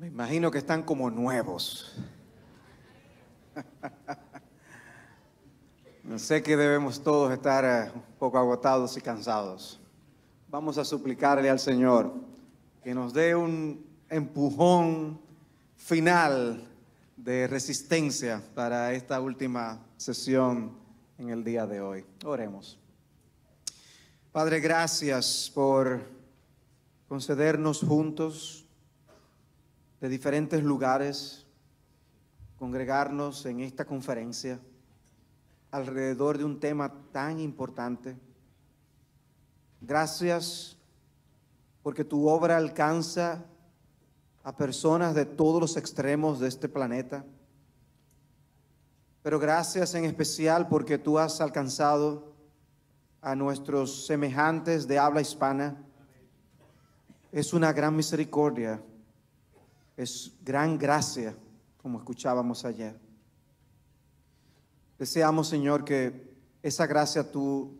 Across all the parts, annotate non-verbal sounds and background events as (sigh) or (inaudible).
Me imagino que están como nuevos. sé que debemos todos estar eh, un poco agotados y cansados. Vamos a suplicarle al Señor que nos dé un empujón final de resistencia para esta última sesión en el día de hoy. Oremos. Padre, gracias por concedernos juntos de diferentes lugares, congregarnos en esta conferencia alrededor de un tema tan importante. Gracias porque tu obra alcanza a personas de todos los extremos de este planeta. Pero gracias en especial porque tú has alcanzado a nuestros semejantes de habla hispana. Es una gran misericordia es gran gracia, como escuchábamos ayer. Deseamos, Señor, que esa gracia tú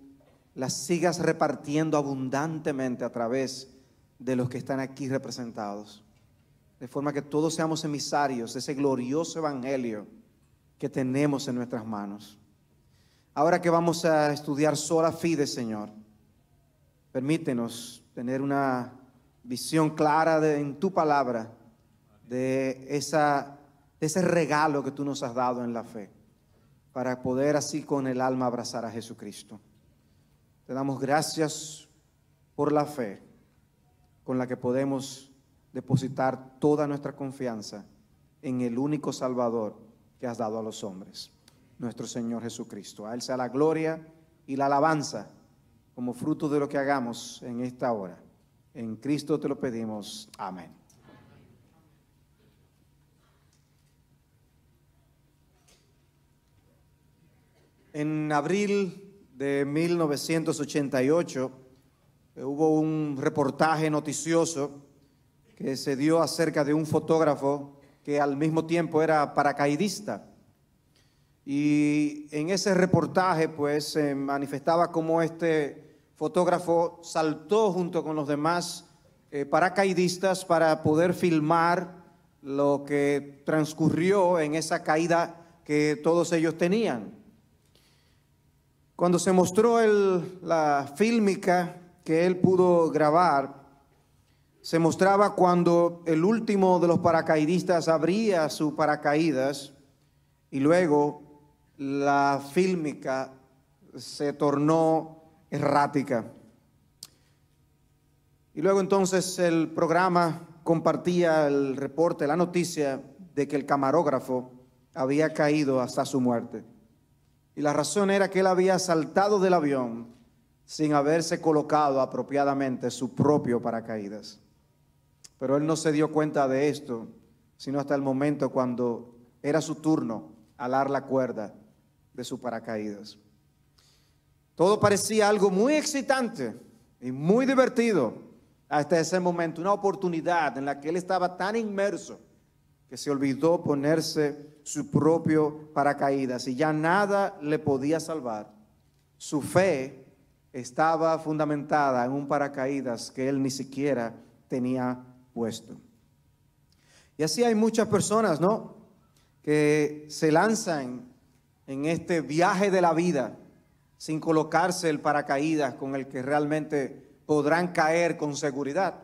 la sigas repartiendo abundantemente a través de los que están aquí representados. De forma que todos seamos emisarios de ese glorioso evangelio que tenemos en nuestras manos. Ahora que vamos a estudiar sola fide, Señor, permítenos tener una visión clara de, en tu palabra de, ese regalo que tú nos has dado en la fe, para poder así con el alma abrazar a Jesucristo. Te damos gracias por la fe con la que podemos depositar toda nuestra confianza en el único Salvador que has dado a los hombres, nuestro Señor Jesucristo. A Él sea la gloria y la alabanza como fruto de lo que hagamos en esta hora. En Cristo te lo pedimos. Amén. En abril de 1988 eh, hubo un reportaje noticioso que se dio acerca de un fotógrafo que al mismo tiempo era paracaidista. Y en ese reportaje pues se manifestaba cómo este fotógrafo saltó junto con los demás eh, paracaidistas para poder filmar lo que transcurrió en esa caída que todos ellos tenían. Cuando se mostró la fílmica que él pudo grabar, se mostraba cuando el último de los paracaidistas abría su paracaídas y luego la fílmica se tornó errática. Y luego entonces el programa compartía el reporte, la noticia de que el camarógrafo había caído hasta su muerte. Y la razón era que él había saltado del avión sin haberse colocado apropiadamente su propio paracaídas. Pero él no se dio cuenta de esto, sino hasta el momento cuando era su turno alar la cuerda de su paracaídas. Todo parecía algo muy excitante y muy divertido hasta ese momento, una oportunidad en la que él estaba tan inmerso que se olvidó ponerse su propio paracaídas y ya nada le podía salvar. Su fe estaba fundamentada en un paracaídas que él ni siquiera tenía puesto. Y así hay muchas personas, ¿no? Que se lanzan en este viaje de la vida sin colocarse el paracaídas con el que realmente podrán caer con seguridad.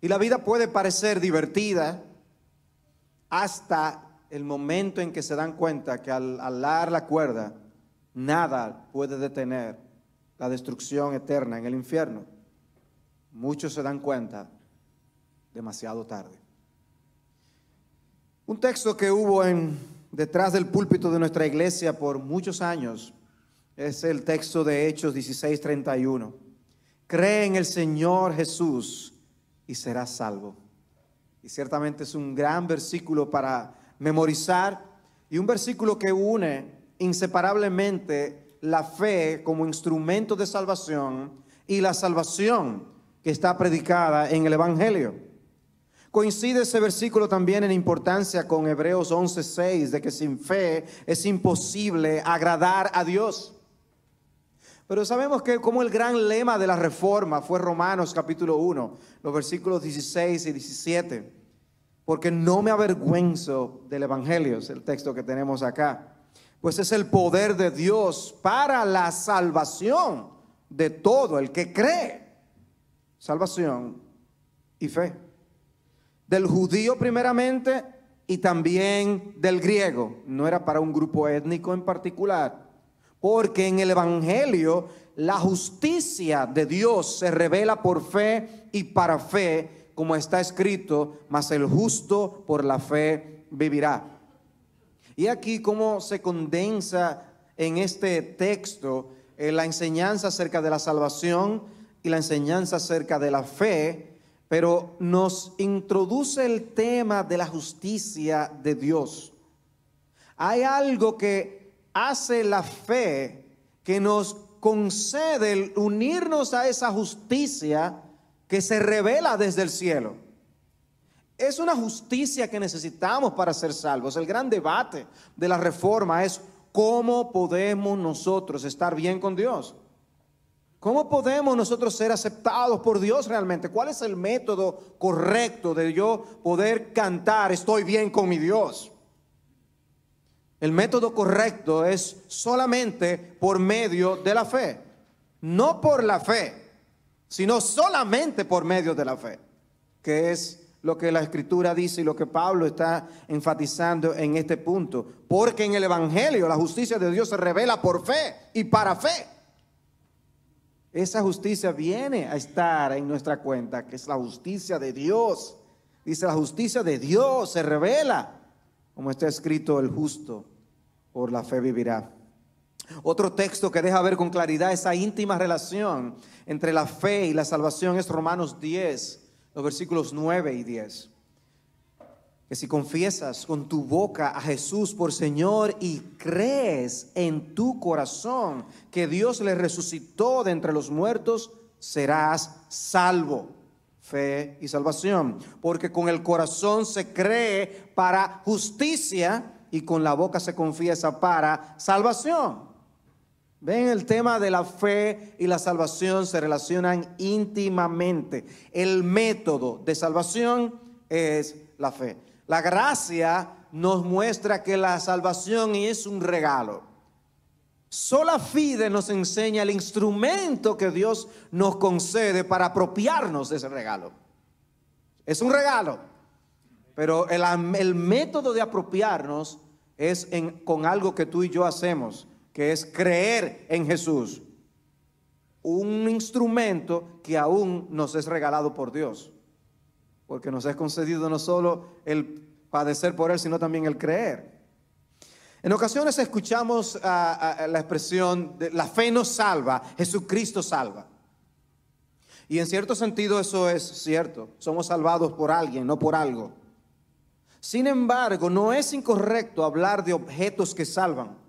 Y la vida puede parecer divertida hasta el momento en que se dan cuenta que al alar la cuerda, nada puede detener la destrucción eterna en el infierno. Muchos se dan cuenta demasiado tarde. Un texto que hubo detrás del púlpito de nuestra iglesia por muchos años es el texto de Hechos 16:31. Cree en el Señor Jesús y serás salvo. Y ciertamente es un gran versículo para memorizar y un versículo que une inseparablemente la fe como instrumento de salvación y la salvación que está predicada en el Evangelio. Coincide ese versículo también en importancia con Hebreos 11:6, de que sin fe es imposible agradar a Dios. Pero sabemos que como el gran lema de la reforma fue Romanos capítulo 1, los versículos 16 y 17 porque no me avergüenzo del Evangelio, es el texto que tenemos acá, pues es el poder de Dios para la salvación de todo el que cree. Salvación y fe. Del judío primeramente y también del griego. No era para un grupo étnico en particular, porque en el Evangelio la justicia de Dios se revela por fe y para fe como está escrito, mas el justo por la fe vivirá. Y aquí cómo se condensa en este texto eh, la enseñanza acerca de la salvación y la enseñanza acerca de la fe, pero nos introduce el tema de la justicia de Dios. Hay algo que hace la fe que nos concede el unirnos a esa justicia que se revela desde el cielo. Es una justicia que necesitamos para ser salvos. El gran debate de la reforma es cómo podemos nosotros estar bien con Dios. ¿Cómo podemos nosotros ser aceptados por Dios realmente? ¿Cuál es el método correcto de yo poder cantar, estoy bien con mi Dios? El método correcto es solamente por medio de la fe, no por la fe sino solamente por medio de la fe, que es lo que la escritura dice y lo que Pablo está enfatizando en este punto. Porque en el Evangelio la justicia de Dios se revela por fe y para fe. Esa justicia viene a estar en nuestra cuenta, que es la justicia de Dios. Dice, la justicia de Dios se revela, como está escrito, el justo por la fe vivirá. Otro texto que deja ver con claridad esa íntima relación entre la fe y la salvación es Romanos 10, los versículos 9 y 10. Que si confiesas con tu boca a Jesús por Señor y crees en tu corazón que Dios le resucitó de entre los muertos, serás salvo. Fe y salvación. Porque con el corazón se cree para justicia y con la boca se confiesa para salvación. Ven, el tema de la fe y la salvación se relacionan íntimamente. El método de salvación es la fe. La gracia nos muestra que la salvación es un regalo. Sola fide nos enseña el instrumento que Dios nos concede para apropiarnos de ese regalo. Es un regalo, pero el, el método de apropiarnos es con algo que tú y yo hacemos que es creer en Jesús, un instrumento que aún nos es regalado por Dios, porque nos es concedido no solo el padecer por Él, sino también el creer. En ocasiones escuchamos ah, ah, ah, la expresión, de, la fe nos salva, Jesucristo salva. Y en cierto sentido eso es cierto, somos salvados por alguien, no por algo. Sin embargo, no es incorrecto hablar de objetos que salvan.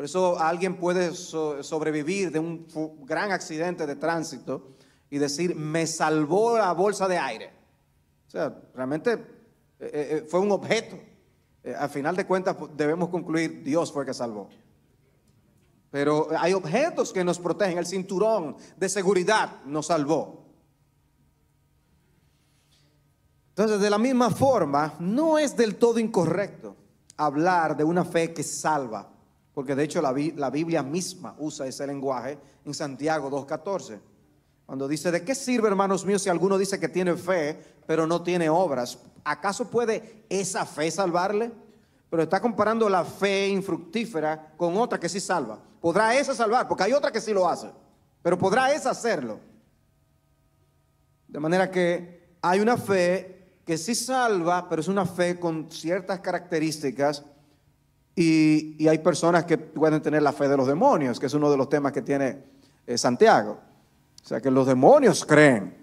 Por eso alguien puede sobrevivir de un gran accidente de tránsito y decir, me salvó la bolsa de aire. O sea, realmente eh, eh, eh, fue un objeto. al final de cuentas pues, debemos concluir, Dios fue el que salvó. Pero hay objetos que nos protegen. El cinturón de seguridad nos salvó. Entonces, de la misma forma, no es del todo incorrecto hablar de una fe que salva porque de hecho la, Biblia misma usa ese lenguaje en Santiago 2.14. Cuando dice, ¿de qué sirve, hermanos míos, si alguno dice que tiene fe, pero no tiene obras? ¿Acaso puede esa fe salvarle? Pero está comparando la fe infructífera con otra que sí salva. ¿Podrá esa salvar? Porque hay otra que sí lo hace. Pero ¿podrá esa hacerlo? De manera que hay una fe que sí salva, pero es una fe con ciertas características y, hay personas que pueden tener la fe de los demonios, que es uno de los temas que tiene eh, Santiago. O sea, que los demonios creen.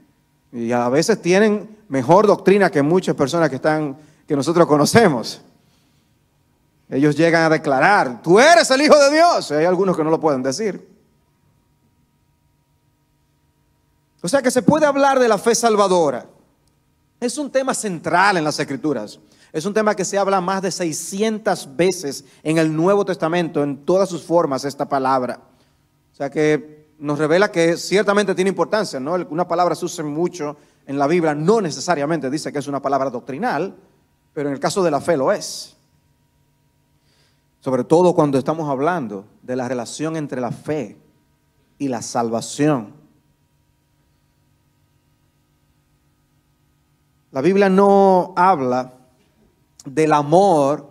Y a veces tienen mejor doctrina que muchas personas que, están, que nosotros conocemos. Ellos llegan a declarar, tú eres el Hijo de Dios. hay algunos que no lo pueden decir. O sea que se puede hablar de la fe salvadora. Es un tema central en las escrituras. Es un tema que se habla más de 600 veces en el Nuevo Testamento, en todas sus formas, esta palabra. O sea que nos revela que ciertamente tiene importancia, ¿no? Una palabra se usa mucho en la Biblia, no necesariamente dice que es una palabra doctrinal, pero en el caso de la fe lo es. Sobre todo cuando estamos hablando de la relación entre la fe y la salvación. La Biblia no habla del amor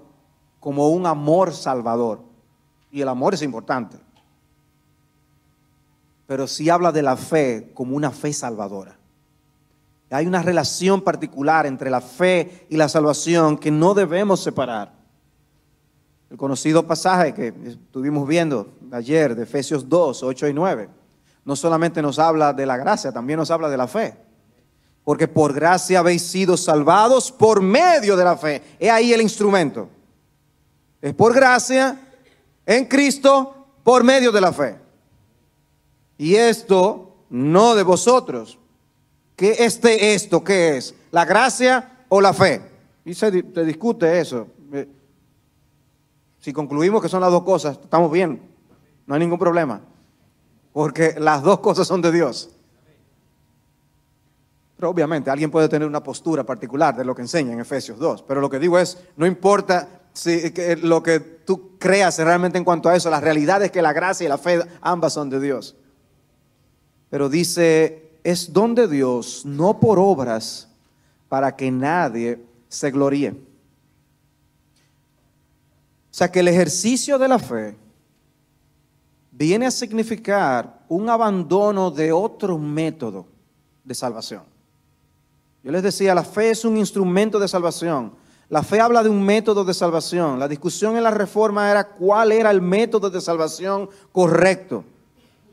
como un amor salvador. Y el amor es importante. Pero si habla de la fe como una fe salvadora. Hay una relación particular entre la fe y la salvación que no debemos separar. El conocido pasaje que estuvimos viendo ayer de Efesios 2, 8 y 9, no solamente nos habla de la gracia, también nos habla de la fe porque por gracia habéis sido salvados por medio de la fe. He ahí el instrumento. Es por gracia en Cristo por medio de la fe. Y esto no de vosotros. ¿Qué este esto qué es? ¿La gracia o la fe? Y se, se discute eso. Eh, si concluimos que son las dos cosas, estamos bien. No hay ningún problema. Porque las dos cosas son de Dios. Pero obviamente alguien puede tener una postura particular de lo que enseña en Efesios 2. Pero lo que digo es, no importa si, lo que tú creas realmente en cuanto a eso, la realidad es que la gracia y la fe ambas son de Dios. Pero dice, es don de Dios, no por obras, para que nadie se gloríe. O sea que el ejercicio de la fe viene a significar un abandono de otro método de salvación. Yo les decía, la fe es un instrumento de salvación. La fe habla de un método de salvación. La discusión en la reforma era cuál era el método de salvación correcto.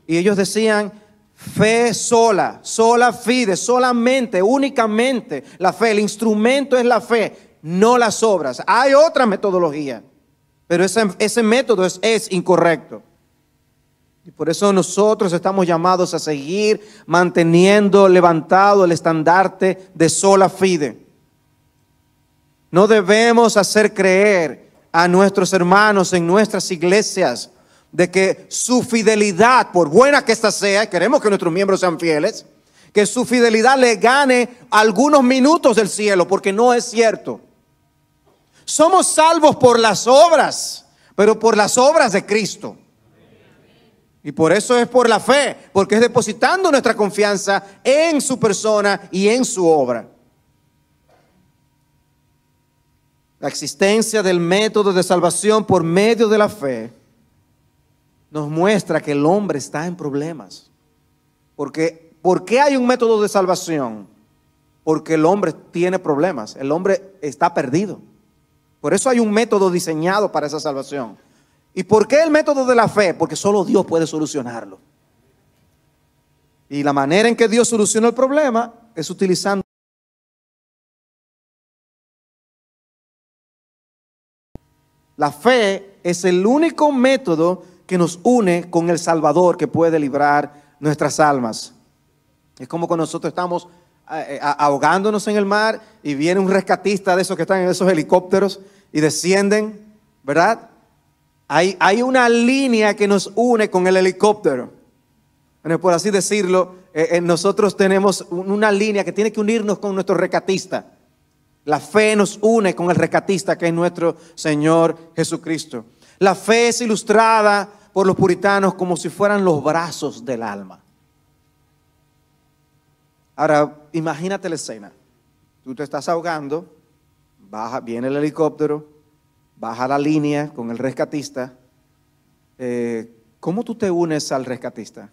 Y ellos decían, fe sola, sola fide, solamente, únicamente la fe. El instrumento es la fe, no las obras. Hay otra metodología, pero ese, ese método es incorrecto. Y por eso nosotros estamos llamados a seguir manteniendo levantado el estandarte de sola fide. No debemos hacer creer a nuestros hermanos en nuestras iglesias de que su fidelidad, por buena que ésta sea, queremos que nuestros miembros sean fieles, que su fidelidad le gane algunos minutos del cielo, porque no es cierto. Somos salvos por las obras, pero por las obras de Cristo. Y por eso es por la fe, porque es depositando nuestra confianza en su persona y en su obra. La existencia del método de salvación por medio de la fe nos muestra que el hombre está en problemas. Porque, ¿Por qué hay un método de salvación? Porque el hombre tiene problemas, el hombre está perdido. Por eso hay un método diseñado para esa salvación. ¿Y por qué el método de la fe? Porque solo Dios puede solucionarlo. Y la manera en que Dios soluciona el problema es utilizando La fe es el único método que nos une con el Salvador que puede librar nuestras almas. Es como cuando nosotros estamos eh, eh, ahogándonos en el mar y viene un rescatista de esos que están en esos helicópteros y descienden, ¿verdad? Hay, una línea que nos une con el helicóptero. por así decirlo, eh, eh, nosotros tenemos una línea que tiene que unirnos con nuestro recatista La fe nos une con el recatista que es nuestro Señor Jesucristo. La fe es ilustrada por los puritanos como si fueran los brazos del alma. Ahora, imagínate la escena. Tú te estás ahogando, baja, viene el helicóptero, baja la línea con el rescatista. Eh, ¿Cómo tú te unes al rescatista?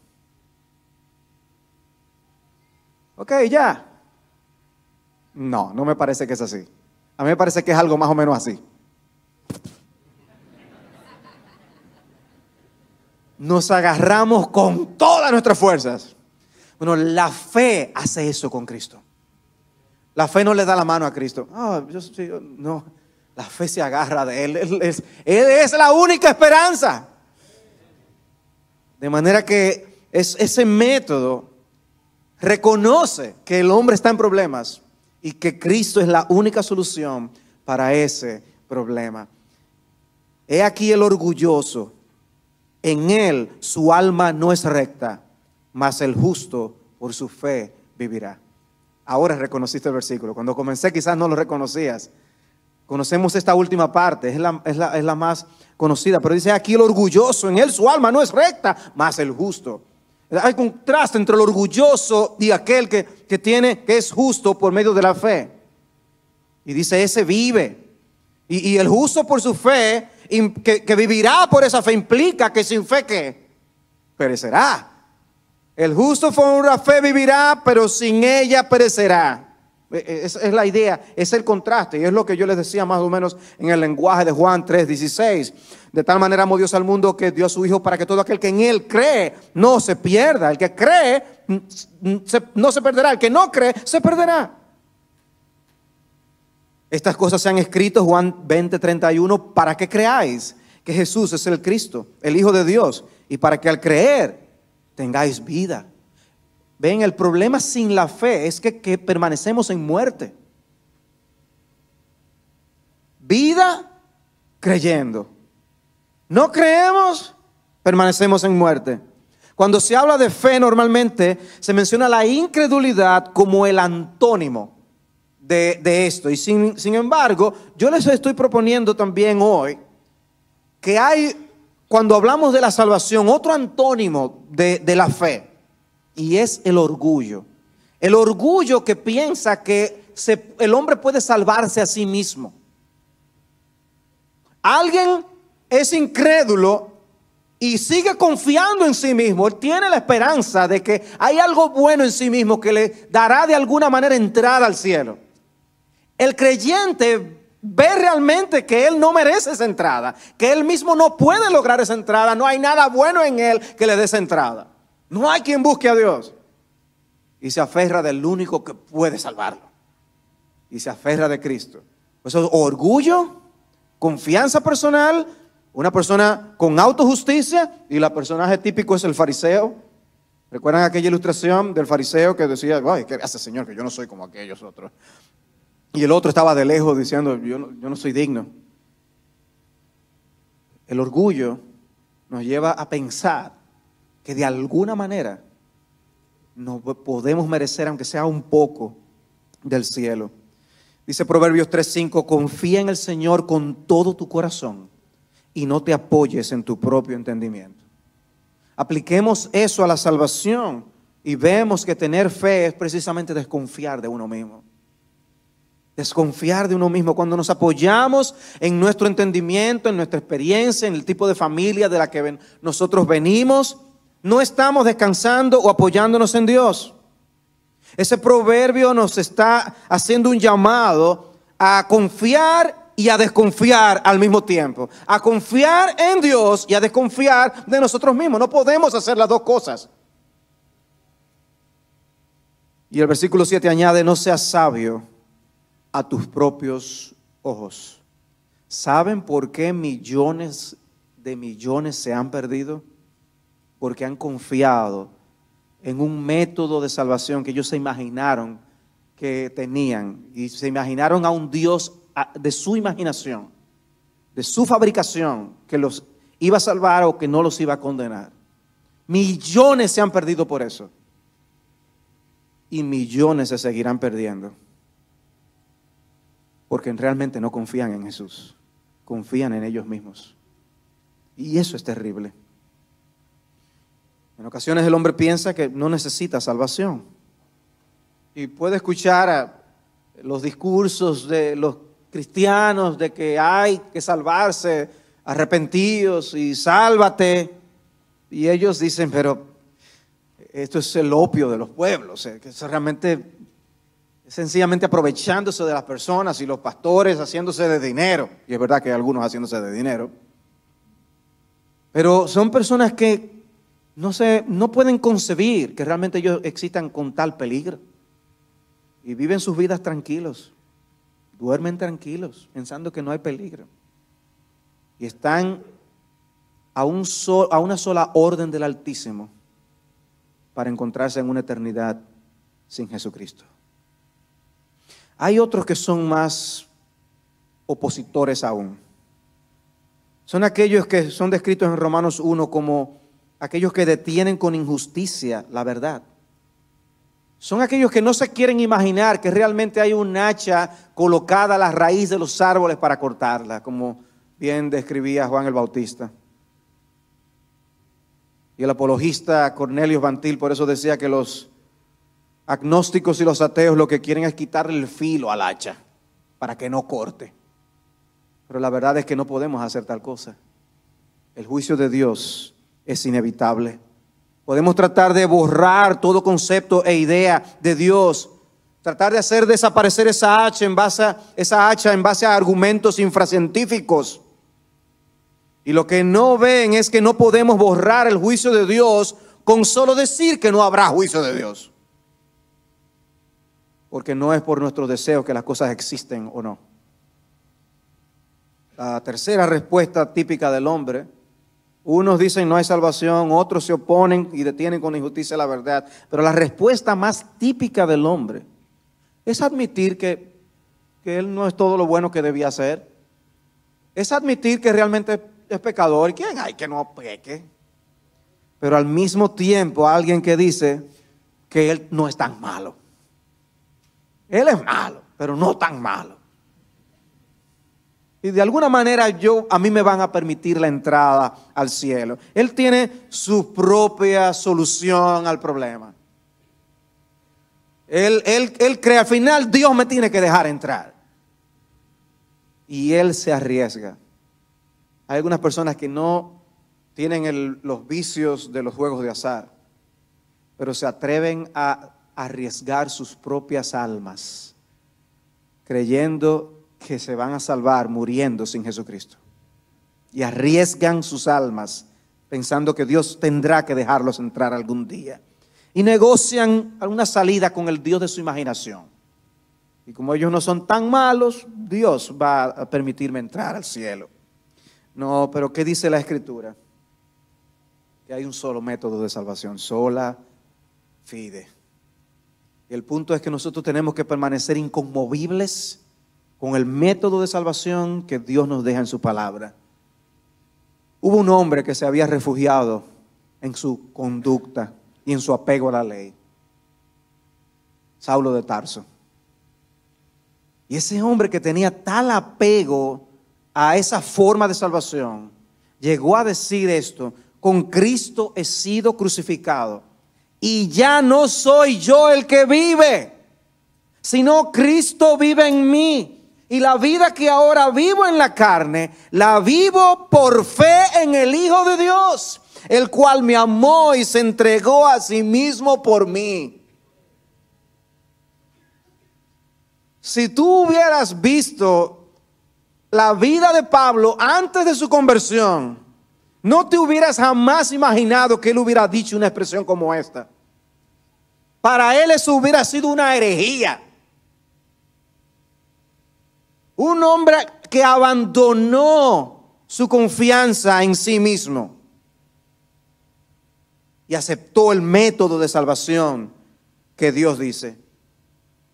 Ok, ya. No, no me parece que es así. A mí me parece que es algo más o menos así. Nos agarramos con todas nuestras fuerzas. Bueno, la fe hace eso con Cristo. La fe no le da la mano a Cristo. Ah, no la fe se agarra de Él. Él es, la única esperanza. De manera que ese método reconoce que el hombre está en problemas y que Cristo es la única solución para ese problema. He aquí el orgulloso. En él su alma no es recta, mas el justo por su fe vivirá. Ahora reconociste el versículo. Cuando comencé quizás no lo reconocías. Conocemos esta última parte, es la, más conocida, pero dice aquí el orgulloso, en él su alma no es recta, más el justo. Hay contraste entre el orgulloso y aquel que, que tiene, que es justo por medio de la fe. Y dice, ese vive. Y, el justo por su fe, que, vivirá por esa fe, implica que sin fe que perecerá. El justo por una fe vivirá, pero sin ella perecerá. Eh, eh, es, es, la idea, es el contraste, y es lo que yo les decía más o menos en el lenguaje de Juan 3:16. De tal manera amó Dios al mundo que dio a su Hijo para que todo aquel que en Él cree no se pierda. El que cree mm, mm, no se perderá, el que no cree se perderá. Estas cosas se han escrito, Juan 20:31, para que creáis que Jesús es el Cristo, el Hijo de Dios, y para que al creer tengáis vida Ven, el problema sin la fe es que, permanecemos en muerte. Vida creyendo. No creemos, permanecemos en muerte. Cuando se habla de fe normalmente se menciona la incredulidad como el antónimo de, esto. Y sin, embargo, yo les estoy proponiendo también hoy que hay, cuando hablamos de la salvación, otro antónimo de, de la fe y es el orgullo. El orgullo que piensa que el hombre puede salvarse a sí mismo. Alguien es incrédulo y sigue confiando en sí mismo. Él tiene la esperanza de que hay algo bueno en sí mismo que le dará de alguna manera entrada al cielo. El creyente ve realmente que él no merece esa entrada, que él mismo no puede lograr esa entrada, no hay nada bueno en él que le dé esa entrada. No hay quien busque a Dios. Y se aferra del único que puede salvarlo. Y se aferra de Cristo. Eso es orgullo, confianza personal, una persona con autojusticia y el personaje típico es el fariseo. ¿Recuerdan aquella ilustración del fariseo que decía, ay, ¿qué hace Señor que yo no soy como aquellos otros? Y el otro estaba de lejos diciendo, yo yo no soy digno. El orgullo nos lleva a pensar que de alguna manera nos podemos merecer, aunque sea un poco, del cielo. Dice Proverbios 3:5, confía en el Señor con todo tu corazón y no te apoyes en tu propio entendimiento. Apliquemos eso a la salvación y vemos que tener fe es precisamente desconfiar de uno mismo. Desconfiar de uno mismo. Cuando nos apoyamos en nuestro entendimiento, en nuestra experiencia, en el tipo de familia de la que nosotros venimos, no estamos descansando o apoyándonos en Dios. Ese proverbio nos está haciendo un llamado a confiar y a desconfiar al mismo tiempo. A confiar en Dios y a desconfiar de nosotros mismos. No podemos hacer las dos cosas. Y el versículo 7 añade, no seas sabio a tus propios ojos. ¿Saben por qué millones de millones se han perdido? porque han confiado en un método de salvación que ellos se imaginaron que tenían y se imaginaron a un Dios de su imaginación, de su fabricación, que los iba a salvar o que no los iba a condenar. Millones se han perdido por eso. Y millones se seguirán perdiendo. Porque realmente no confían en Jesús, confían en ellos mismos. Y eso es terrible. En ocasiones el hombre piensa que no necesita salvación. Y puede escuchar los discursos de los cristianos de que hay que salvarse, arrepentidos y sálvate. Y ellos dicen, pero esto es el opio de los pueblos, eh, que es realmente sencillamente aprovechándose de las personas y los pastores haciéndose de dinero. Y es verdad que algunos haciéndose de dinero. Pero son personas que no, no pueden concebir que realmente ellos existan con tal peligro. Y viven sus vidas tranquilos, duermen tranquilos, pensando que no hay peligro. Y están a, un a una sola orden del Altísimo para encontrarse en una eternidad sin Jesucristo. Hay otros que son más opositores aún. Son aquellos que son descritos en Romanos 1 como aquellos que detienen con injusticia la verdad. Son aquellos que no se quieren imaginar que realmente hay un hacha colocada a la raíz de los árboles para cortarla, como bien describía Juan el Bautista. Y el apologista Cornelio Bantil por eso decía que los agnósticos y los ateos lo que quieren es quitarle el filo al hacha para que no corte. Pero la verdad es que no podemos hacer tal cosa. El juicio de Dios es inevitable. Podemos tratar de borrar todo concepto e idea de Dios, tratar de hacer desaparecer esa hacha en base a, en base a argumentos infracientíficos. Y lo que no ven es que no podemos borrar el juicio de Dios con solo decir que no habrá juicio de Dios. Porque no es por nuestro deseo que las cosas existen o no. La tercera respuesta típica del hombre unos dicen no hay salvación, otros se oponen y detienen con injusticia la verdad. Pero la respuesta más típica del hombre es admitir que, él no es todo lo bueno que debía ser. Es admitir que realmente es pecador. ¿Quién hay que no peque? Pero al mismo tiempo alguien que dice que él no es tan malo. Él es malo, pero no tan malo. Y de alguna manera yo, a mí me van a permitir la entrada al cielo. Él tiene su propia solución al problema. Él, él, cree, al final Dios me tiene que dejar entrar. Y Él se arriesga. Hay algunas personas que no tienen los vicios de los juegos de azar, pero se atreven a arriesgar sus propias almas, creyendo que se van a salvar muriendo sin Jesucristo. Y arriesgan sus almas pensando que Dios tendrá que dejarlos entrar algún día. Y negocian una salida con el Dios de su imaginación. Y como ellos no son tan malos, Dios va a permitirme entrar al cielo. No, pero ¿qué dice la escritura? Que hay un solo método de salvación, sola fide. Y el punto es que nosotros tenemos que permanecer inconmovibles con el método de salvación que Dios nos deja en su palabra. Hubo un hombre que se había refugiado en su conducta y en su apego a la ley, Saulo de Tarso. Y ese hombre que tenía tal apego a esa forma de salvación, llegó a decir esto, con Cristo he sido crucificado y ya no soy yo el que vive, sino Cristo vive en mí. Y la vida que ahora vivo en la carne, la vivo por fe en el Hijo de Dios, el cual me amó y se entregó a sí mismo por mí. Si tú hubieras visto la vida de Pablo antes de su conversión, no te hubieras jamás imaginado que él hubiera dicho una expresión como esta. Para él eso hubiera sido una herejía. Un hombre que abandonó su confianza en sí mismo y aceptó el método de salvación que Dios dice.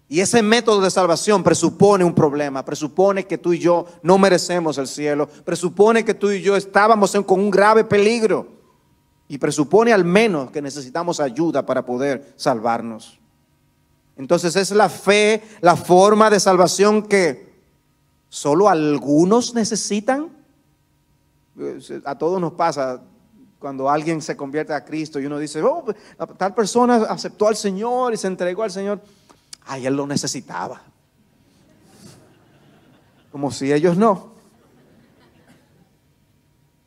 Y ese método de salvación presupone un problema, presupone que tú y yo no merecemos el cielo, presupone que tú y yo estábamos con un grave peligro y presupone al menos que necesitamos ayuda para poder salvarnos. Entonces es la fe, la forma de salvación que Solo algunos necesitan. Pues, a todos nos pasa cuando alguien se convierte a Cristo y uno dice, oh, pues, tal persona aceptó al Señor y se entregó al Señor. Ay, él lo necesitaba. Como si ellos no.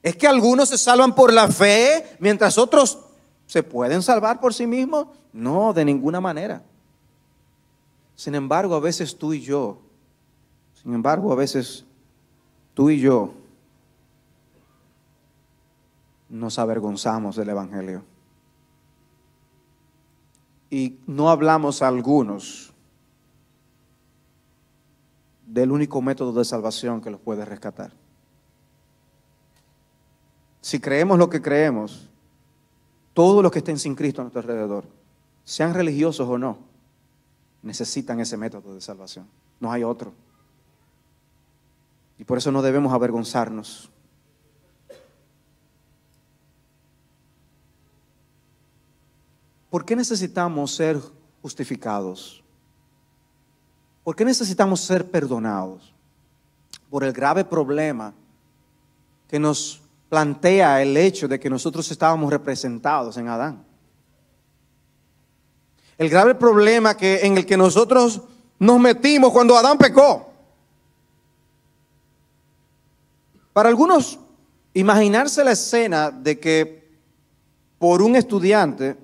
Es que algunos se salvan por la fe, mientras otros se pueden salvar por sí mismos. No, de ninguna manera. Sin embargo, a veces tú y yo sin embargo, a veces tú y yo nos avergonzamos del Evangelio. Y no hablamos a algunos del único método de salvación que los puede rescatar. Si creemos lo que creemos, todos los que estén sin Cristo a nuestro alrededor, sean religiosos o no, necesitan ese método de salvación. No hay otro. Y por eso no debemos avergonzarnos. ¿Por qué necesitamos ser justificados? ¿Por qué necesitamos ser perdonados? Por el grave problema que nos plantea el hecho de que nosotros estábamos representados en Adán. El grave problema que, en el que nosotros nos metimos cuando Adán pecó. Para algunos, imaginarse la escena de que por un estudiante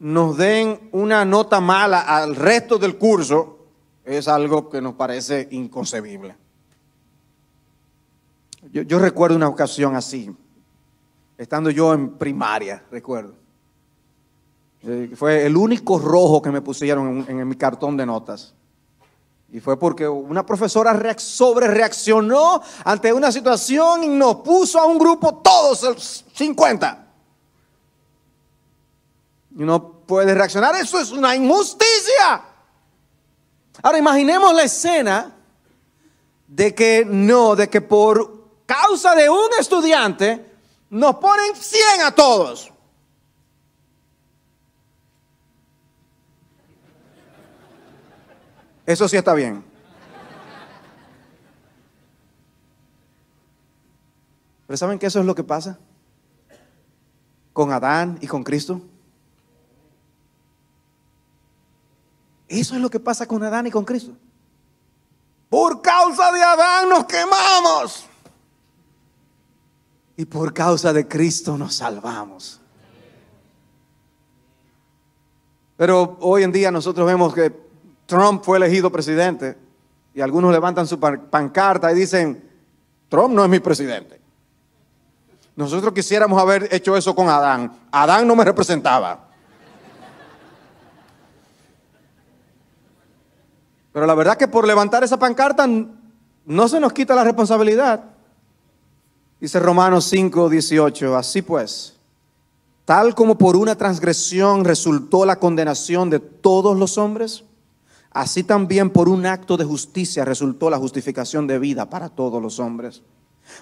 nos den una nota mala al resto del curso es algo que nos parece inconcebible. Yo, recuerdo una ocasión así, estando yo en primaria, recuerdo. Eh, fue el único rojo que me pusieron en mi cartón de notas. Y fue porque una profesora sobre reaccionó ante una situación y nos puso a un grupo todos, los 50. Y no puede reaccionar, eso es una injusticia. Ahora imaginemos la escena de que no, de que por causa de un estudiante nos ponen 100 a todos. Eso sí está bien. Pero ¿saben que eso es lo que pasa? Con Adán y con Cristo. Eso es lo que pasa con Adán y con Cristo. Por causa de Adán nos quemamos. Y por causa de Cristo nos salvamos. Pero hoy en día nosotros vemos que Trump fue elegido presidente y algunos levantan su pancarta y dicen, Trump no es mi presidente. Nosotros quisiéramos haber hecho eso con Adán. Adán no me representaba. Pero la verdad que por levantar esa pancarta no se nos quita la responsabilidad. Dice Romanos 5, 18, así pues, tal como por una transgresión resultó la condenación de todos los hombres, Así también por un acto de justicia resultó la justificación de vida para todos los hombres.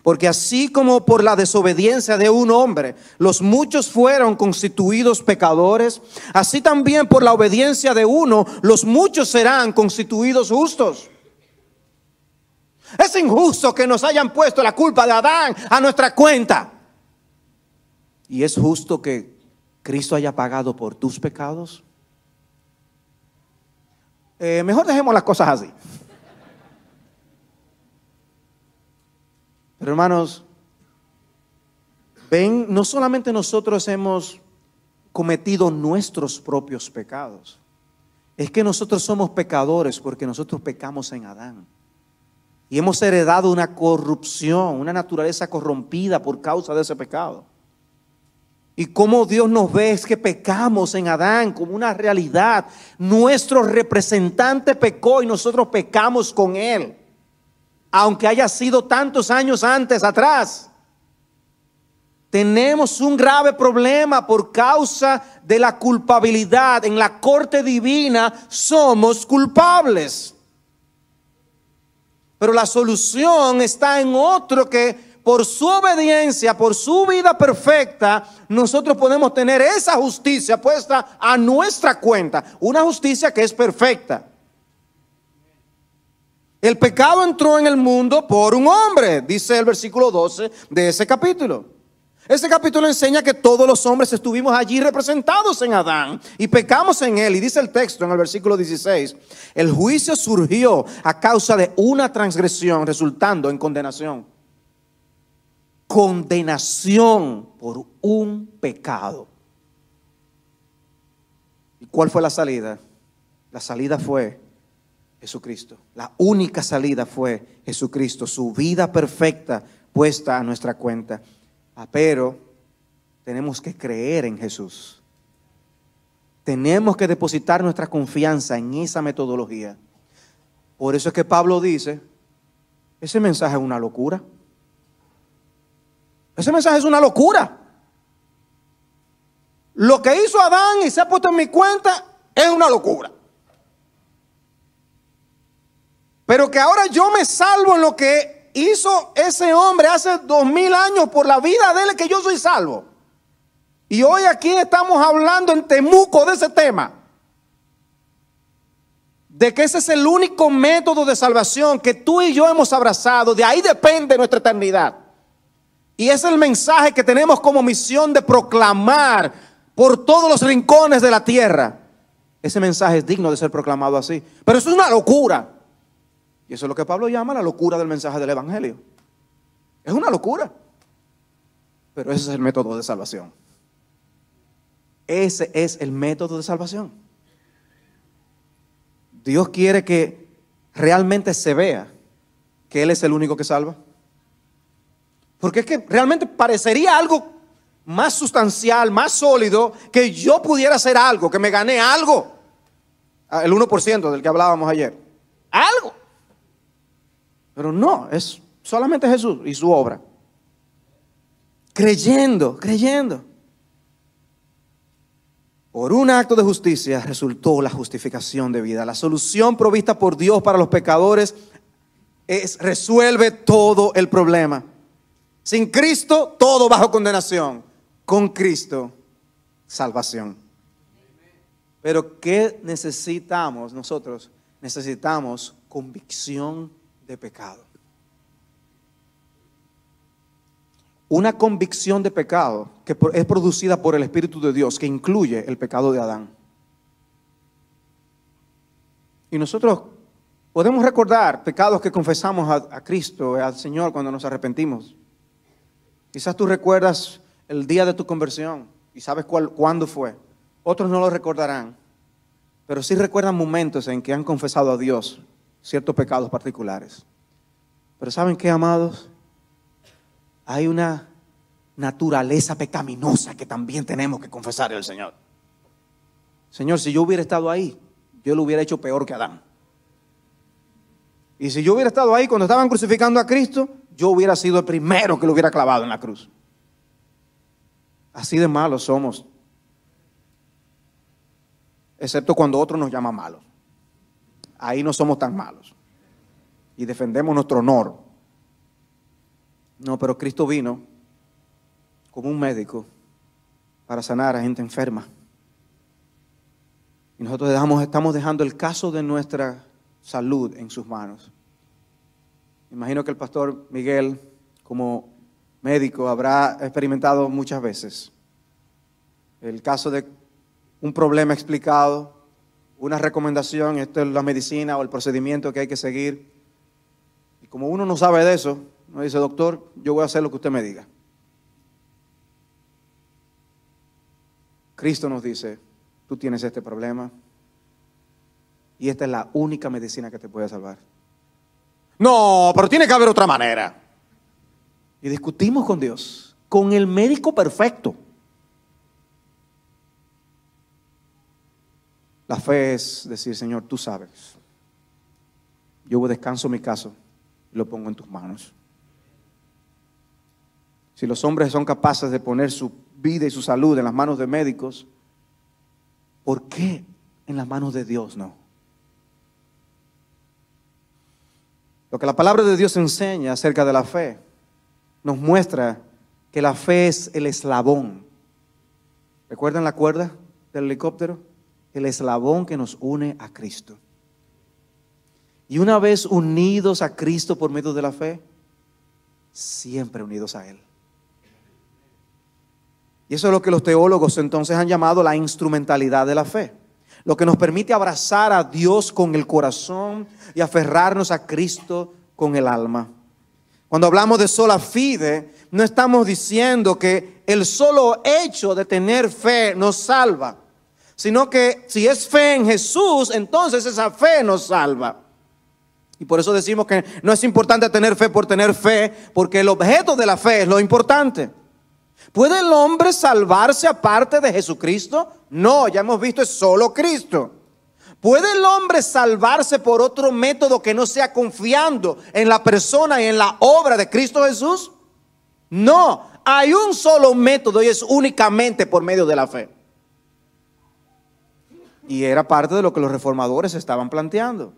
Porque así como por la desobediencia de un hombre los muchos fueron constituidos pecadores, así también por la obediencia de uno los muchos serán constituidos justos. Es injusto que nos hayan puesto la culpa de Adán a nuestra cuenta. Y es justo que Cristo haya pagado por tus pecados. Eh, mejor dejemos las cosas así. Pero hermanos, ven, no solamente nosotros hemos cometido nuestros propios pecados, es que nosotros somos pecadores porque nosotros pecamos en Adán. Y hemos heredado una corrupción, una naturaleza corrompida por causa de ese pecado. Y cómo Dios nos ve es que pecamos en Adán como una realidad. Nuestro representante pecó y nosotros pecamos con él. Aunque haya sido tantos años antes atrás. Tenemos un grave problema por causa de la culpabilidad. En la corte divina somos culpables. Pero la solución está en otro que por su obediencia, por su vida perfecta, nosotros podemos tener esa justicia puesta a nuestra cuenta, una justicia que es perfecta. El pecado entró en el mundo por un hombre, dice el versículo 12 de ese capítulo. Ese capítulo enseña que todos los hombres estuvimos allí representados en Adán y pecamos en él. Y dice el texto en el versículo 16, el juicio surgió a causa de una transgresión resultando en condenación condenación por un pecado. ¿Y cuál fue la salida? La salida fue Jesucristo. La única salida fue Jesucristo, su vida perfecta puesta a nuestra cuenta. Ah, pero tenemos que creer en Jesús. Tenemos que depositar nuestra confianza en esa metodología. Por eso es que Pablo dice, ese mensaje es una locura. Ese mensaje es una locura. Lo que hizo Adán y se ha puesto en mi cuenta es una locura. Pero que ahora yo me salvo en lo que hizo ese hombre hace dos mil años por la vida de él que yo soy salvo. Y hoy aquí estamos hablando en Temuco de ese tema. De que ese es el único método de salvación que tú y yo hemos abrazado. De ahí depende nuestra eternidad. Y es el mensaje que tenemos como misión de proclamar por todos los rincones de la tierra. Ese mensaje es digno de ser proclamado así. Pero eso es una locura. Y eso es lo que Pablo llama la locura del mensaje del Evangelio. Es una locura. Pero ese es el método de salvación. Ese es el método de salvación. Dios quiere que realmente se vea que Él es el único que salva. Porque es que realmente parecería algo más sustancial, más sólido, que yo pudiera hacer algo, que me gané algo. Ah, el 1% del que hablábamos ayer. Algo. Pero no, es solamente Jesús y su obra. Creyendo, creyendo. Por un acto de justicia resultó la justificación de vida. La solución provista por Dios para los pecadores es, resuelve todo el problema. Sin Cristo, todo bajo condenación. Con Cristo, salvación. Pero ¿qué necesitamos nosotros? Necesitamos convicción de pecado. Una convicción de pecado que es producida por el Espíritu de Dios, que incluye el pecado de Adán. Y nosotros podemos recordar pecados que confesamos a, Cristo, al Señor, cuando nos arrepentimos. Quizás tú recuerdas el día de tu conversión y sabes cuál, cuándo fue. Otros no lo recordarán, pero sí recuerdan momentos en que han confesado a Dios ciertos pecados particulares. Pero ¿saben qué, amados? Hay una naturaleza pecaminosa que también tenemos que confesar al Señor. Señor, si yo hubiera estado ahí, yo lo hubiera hecho peor que Adán. Y si yo hubiera estado ahí cuando estaban crucificando a Cristo, yo hubiera sido el primero que lo hubiera clavado en la cruz. Así de malos somos. Excepto cuando otro nos llama malos. Ahí no somos tan malos. Y defendemos nuestro honor. No, pero Cristo vino como un médico para sanar a gente enferma. Y nosotros estamos dejando el caso de nuestra salud en sus manos. Imagino que el pastor Miguel, como médico, habrá experimentado muchas veces el caso de un problema explicado, una recomendación, esto es la medicina o el procedimiento que hay que seguir. Y como uno no sabe de eso, uno dice, doctor, yo voy a hacer lo que usted me diga. Cristo nos dice, tú tienes este problema y esta es la única medicina que te puede salvar. No, pero tiene que haber otra manera. Y discutimos con Dios, con el médico perfecto. La fe es decir, Señor, tú sabes. Yo descanso mi caso y lo pongo en tus manos. Si los hombres son capaces de poner su vida y su salud en las manos de médicos, ¿por qué en las manos de Dios no? Lo que la palabra de Dios enseña acerca de la fe nos muestra que la fe es el eslabón. ¿Recuerdan la cuerda del helicóptero? El eslabón que nos une a Cristo. Y una vez unidos a Cristo por medio de la fe, siempre unidos a Él. Y eso es lo que los teólogos entonces han llamado la instrumentalidad de la fe lo que nos permite abrazar a Dios con el corazón y aferrarnos a Cristo con el alma. Cuando hablamos de sola fide, no estamos diciendo que el solo hecho de tener fe nos salva, sino que si es fe en Jesús, entonces esa fe nos salva. Y por eso decimos que no es importante tener fe por tener fe, porque el objeto de la fe es lo importante. ¿Puede el hombre salvarse aparte de Jesucristo? No, ya hemos visto, es solo Cristo. ¿Puede el hombre salvarse por otro método que no sea confiando en la persona y en la obra de Cristo Jesús? No, hay un solo método y es únicamente por medio de la fe. Y era parte de lo que los reformadores estaban planteando.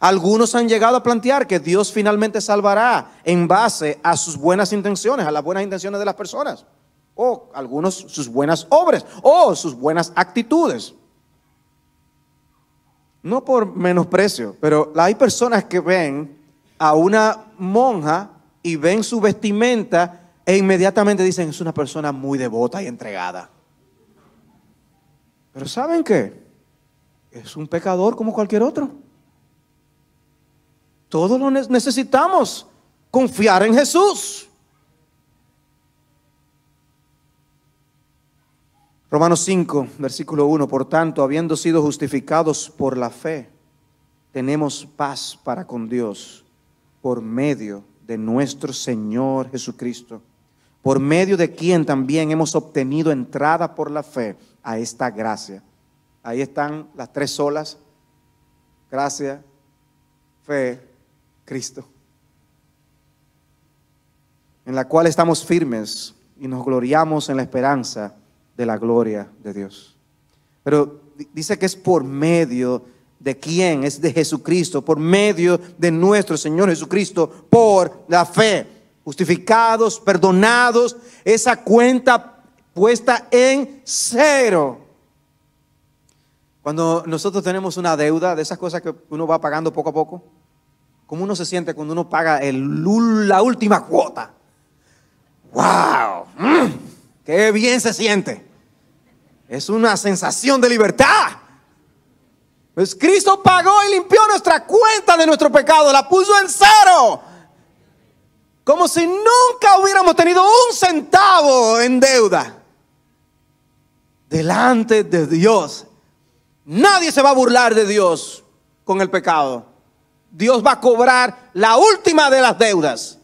Algunos han llegado a plantear que Dios finalmente salvará en base a sus buenas intenciones, a las buenas intenciones de las personas, o algunos sus buenas obras, o sus buenas actitudes. No por menosprecio, pero hay personas que ven a una monja y ven su vestimenta e inmediatamente dicen, es una persona muy devota y entregada. Pero ¿saben qué? Es un pecador como cualquier otro. Todos lo necesitamos. Confiar en Jesús. Romanos 5, versículo 1. Por tanto, habiendo sido justificados por la fe, tenemos paz para con Dios por medio de nuestro Señor Jesucristo, por medio de quien también hemos obtenido entrada por la fe a esta gracia. Ahí están las tres olas gracia, fe Cristo, en la cual estamos firmes y nos gloriamos en la esperanza de la gloria de Dios. Pero dice que es por medio de quién, es de Jesucristo, por medio de nuestro Señor Jesucristo, por la fe, justificados, perdonados, esa cuenta puesta en cero. Cuando nosotros tenemos una deuda de esas cosas que uno va pagando poco a poco, ¿Cómo uno se siente cuando uno paga la última cuota? ¡Wow! Mm. ¡Qué bien se siente! Es una sensación de libertad. Pues Cristo pagó y limpió nuestra cuenta de nuestro pecado, la puso en cero. Como si nunca hubiéramos tenido un centavo en deuda. Delante de Dios. Nadie se va a burlar de Dios con el pecado. Dios va a cobrar la última de las deudas.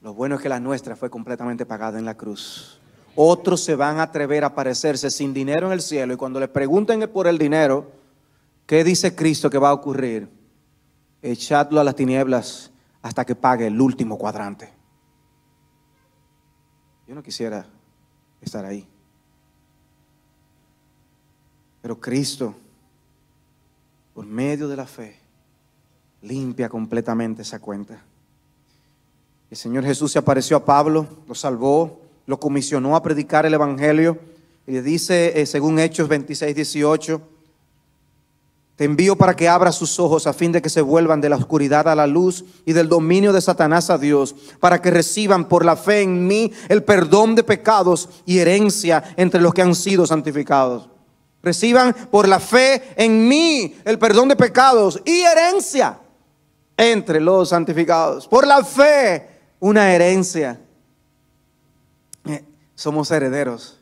Lo bueno es que la nuestra fue completamente pagada en la cruz. Otros se van a atrever a aparecerse sin dinero en el cielo y cuando le pregunten por el dinero, ¿qué dice Cristo que va a ocurrir? Echadlo a las tinieblas hasta que pague el último cuadrante. Yo no quisiera estar ahí. Pero Cristo por medio de la fe, limpia completamente esa cuenta. El Señor Jesús se apareció a Pablo, lo salvó, lo comisionó a predicar el Evangelio y le dice, eh, según Hechos 26, 18, te envío para que abras sus ojos a fin de que se vuelvan de la oscuridad a la luz y del dominio de Satanás a Dios, para que reciban por la fe en mí el perdón de pecados y herencia entre los que han sido santificados. Reciban por la fe en mí el perdón de pecados y herencia entre los santificados. Por la fe, una herencia. Eh, somos herederos.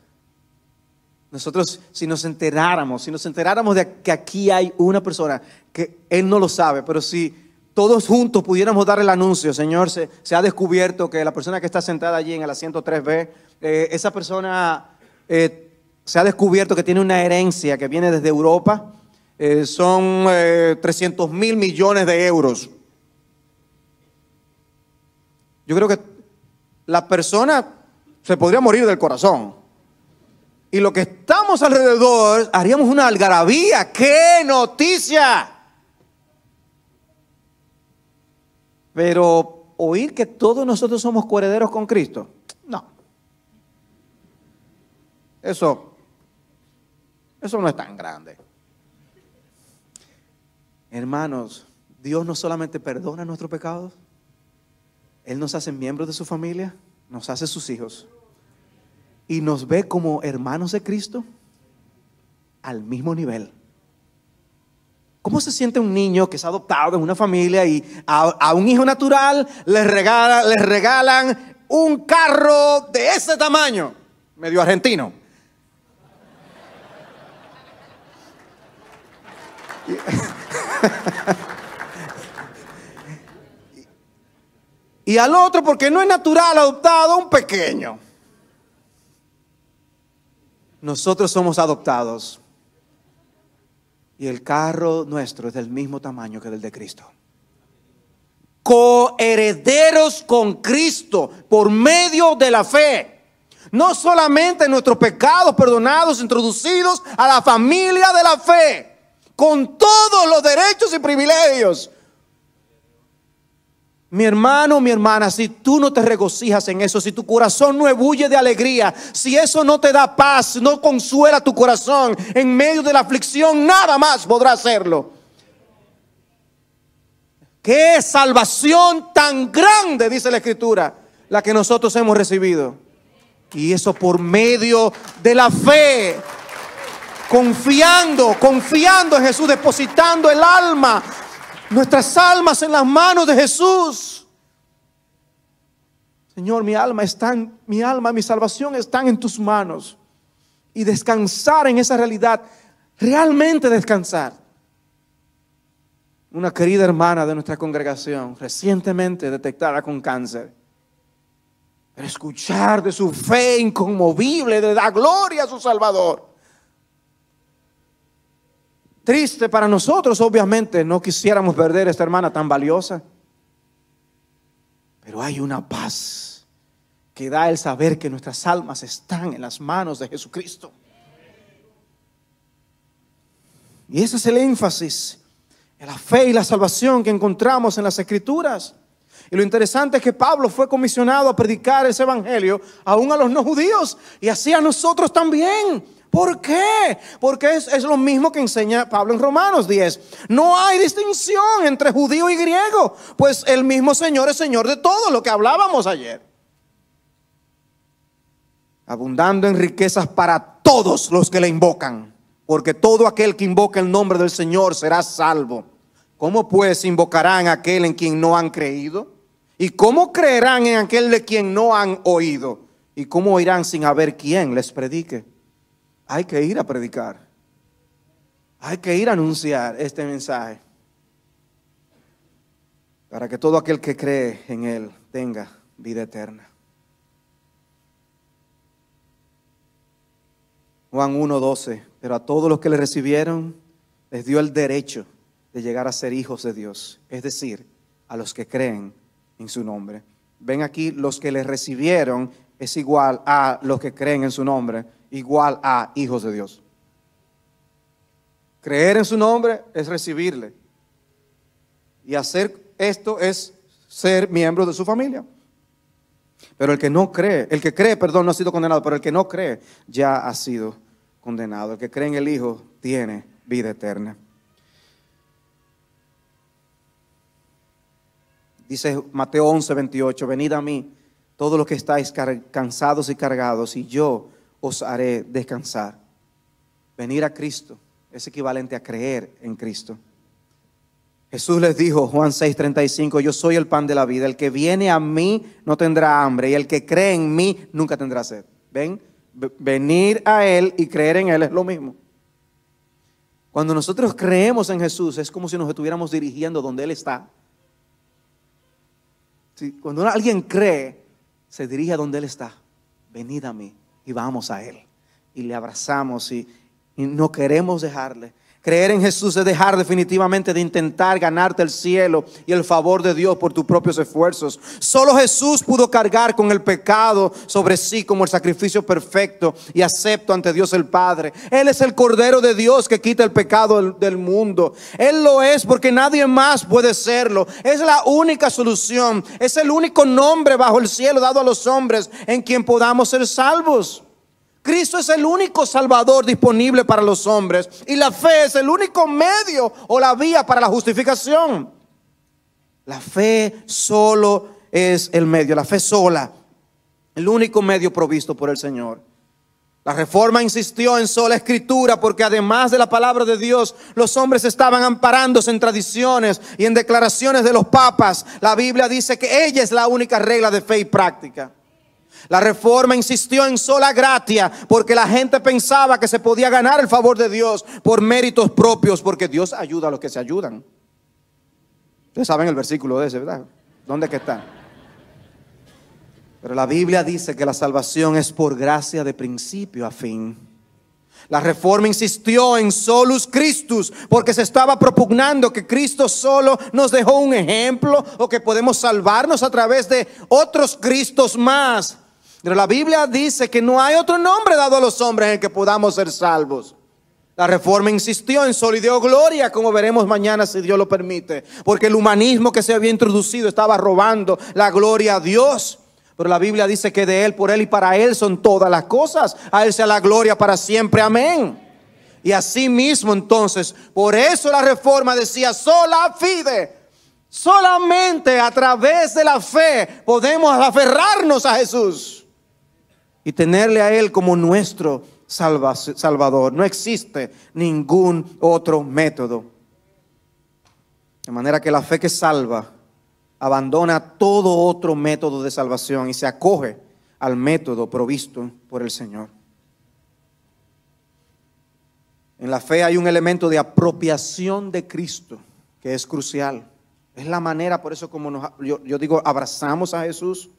Nosotros, si nos enteráramos, si nos enteráramos de que aquí hay una persona que él no lo sabe, pero si todos juntos pudiéramos dar el anuncio, Señor, se, ha descubierto que la persona que está sentada allí en el asiento 3B, eh, esa persona... Eh, se ha descubierto que tiene una herencia que viene desde Europa. Eh, son 300 eh, mil millones de euros. Yo creo que la persona se podría morir del corazón. Y lo que estamos alrededor, haríamos una algarabía. ¡Qué noticia! Pero oír que todos nosotros somos coherederos con Cristo, no. Eso eso no es tan grande. Hermanos, Dios no solamente perdona nuestros pecados, Él nos hace miembros de su familia, nos hace sus hijos y nos ve como hermanos de Cristo al mismo nivel. ¿Cómo se siente un niño que es adoptado en una familia y a, un hijo natural Les regalan un carro de ese tamaño, medio argentino? (laughs) y al otro porque no es natural adoptado a un pequeño. Nosotros somos adoptados y el carro nuestro es del mismo tamaño que el de Cristo. Coherederos con Cristo por medio de la fe. No solamente nuestros pecados perdonados, introducidos a la familia de la fe con todos los derechos y privilegios. Mi hermano, mi hermana, si tú no te regocijas en eso, si tu corazón no ebulle de alegría, si eso no te da paz, no consuela tu corazón en medio de la aflicción, nada más podrá hacerlo. Qué salvación tan grande, dice la Escritura, la que nosotros hemos recibido. Y eso por medio de la fe Confiando, confiando en Jesús, depositando el alma, nuestras almas en las manos de Jesús. Señor, mi alma está, mi alma, mi salvación están en tus manos. Y descansar en esa realidad, realmente descansar. Una querida hermana de nuestra congregación, recientemente detectada con cáncer. escuchar de su fe inconmovible, de dar gloria a su Salvador. Triste para nosotros, obviamente, no quisiéramos perder a esta hermana tan valiosa. Pero hay una paz que da el saber que nuestras almas están en las manos de Jesucristo. Y ese es el énfasis en la fe y la salvación que encontramos en las Escrituras. Y lo interesante es que Pablo fue comisionado a predicar ese evangelio aún a los no judíos y así a nosotros también. ¿Por qué? Porque es, lo mismo que enseña Pablo en Romanos 10. No hay distinción entre judío y griego, pues el mismo Señor es Señor de todo lo que hablábamos ayer. Abundando en riquezas para todos los que le invocan, porque todo aquel que invoca el nombre del Señor será salvo. ¿Cómo pues invocarán aquel en quien no han creído? ¿Y cómo creerán en aquel de quien no han oído? ¿Y cómo oirán sin haber quien les predique? hay que ir a predicar. Hay que ir a anunciar este mensaje para que todo aquel que cree en Él tenga vida eterna. Juan 1.12, pero a todos los que le recibieron les dio el derecho de llegar a ser hijos de Dios, es decir, a los que creen en su nombre. Ven aquí, los que le recibieron es igual a los que creen en su nombre igual a hijos de Dios. Creer en su nombre es recibirle. Y hacer esto es ser miembro de su familia. Pero el que no cree, el que cree, perdón, no ha sido condenado, pero el que no cree ya ha sido condenado. El que cree en el Hijo tiene vida eterna. Dice Mateo 11, 28, venid a mí, todos los que estáis cansados y cargados, y yo os haré descansar. Venir a Cristo es equivalente a creer en Cristo. Jesús les dijo, Juan 6:35, yo soy el pan de la vida, el que viene a mí no tendrá hambre y el que cree en mí nunca tendrá sed. ¿Ven? Venir a Él y creer en Él es lo mismo. Cuando nosotros creemos en Jesús es como si nos estuviéramos dirigiendo donde Él está. Cuando alguien cree, se dirige a donde Él está. Venid a mí y vamos a Él. Y le abrazamos y, no queremos dejarle. Creer en Jesús es dejar definitivamente de intentar ganarte el cielo y el favor de Dios por tus propios esfuerzos. Solo Jesús pudo cargar con el pecado sobre sí como el sacrificio perfecto y acepto ante Dios el Padre. Él es el Cordero de Dios que quita el pecado del mundo. Él lo es porque nadie más puede serlo. Es la única solución. Es el único nombre bajo el cielo dado a los hombres en quien podamos ser salvos. Cristo es el único salvador disponible para los hombres y la fe es el único medio o la vía para la justificación. La fe solo es el medio, la fe sola, el único medio provisto por el Señor. La reforma insistió en sola escritura porque además de la palabra de Dios, los hombres estaban amparándose en tradiciones y en declaraciones de los papas. La Biblia dice que ella es la única regla de fe y práctica. La reforma insistió en sola gratia porque la gente pensaba que se podía ganar el favor de Dios por méritos propios, porque Dios ayuda a los que se ayudan. Ustedes saben el versículo de ese, ¿verdad? ¿Dónde que está? Pero la Biblia dice que la salvación es por gracia de principio a fin. La reforma insistió en solus Christus porque se estaba propugnando que Cristo solo nos dejó un ejemplo o que podemos salvarnos a través de otros Cristos más. Pero la Biblia dice que no hay otro nombre dado a los hombres en el que podamos ser salvos. La reforma insistió en sol y gloria, como veremos mañana si Dios lo permite, porque el humanismo que se había introducido estaba robando la gloria a Dios. Pero la Biblia dice que de Él, por Él y para Él son todas las cosas. A Él sea la gloria para siempre. Amén. Y así mismo entonces, por eso la reforma decía, sola fide. Solamente a través de la fe podemos aferrarnos a Jesús y tenerle a Él como nuestro Salvador. No existe ningún otro método. De manera que la fe que salva abandona todo otro método de salvación y se acoge al método provisto por el Señor. En la fe hay un elemento de apropiación de Cristo que es crucial. Es la manera, por eso como yo digo, abrazamos a Jesús,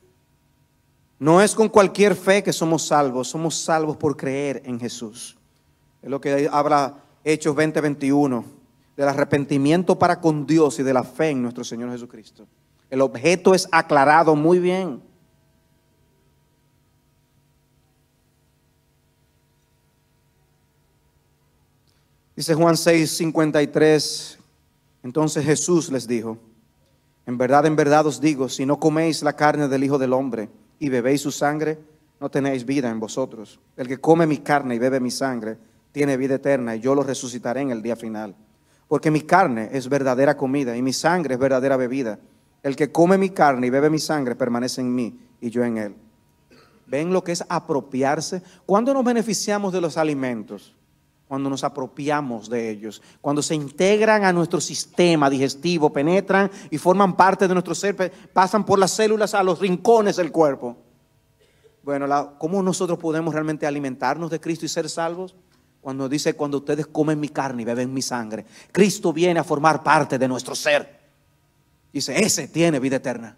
no es con cualquier fe que somos salvos, somos salvos por creer en Jesús. Es lo que habla Hechos 20:21, del arrepentimiento para con Dios y de la fe en nuestro Señor Jesucristo. El objeto es aclarado muy bien. Dice Juan 6, entonces Jesús les dijo, en verdad, en verdad os digo, si no coméis la carne del Hijo del Hombre, y bebéis su sangre, no tenéis vida en vosotros. El que come mi carne y bebe mi sangre, tiene vida eterna y yo lo resucitaré en el día final. Porque mi carne es verdadera comida y mi sangre es verdadera bebida. El que come mi carne y bebe mi sangre permanece en mí y yo en él. ¿Ven lo que es apropiarse? ¿Cuándo nos beneficiamos de los alimentos? cuando nos apropiamos de ellos, cuando se integran a nuestro sistema digestivo, penetran y forman parte de nuestro ser, pasan por las células a los rincones del cuerpo. Bueno, ¿cómo nosotros podemos realmente alimentarnos de Cristo y ser salvos? Cuando dice, cuando ustedes comen mi carne y beben mi sangre, Cristo viene a formar parte de nuestro ser. Dice, ese tiene vida eterna.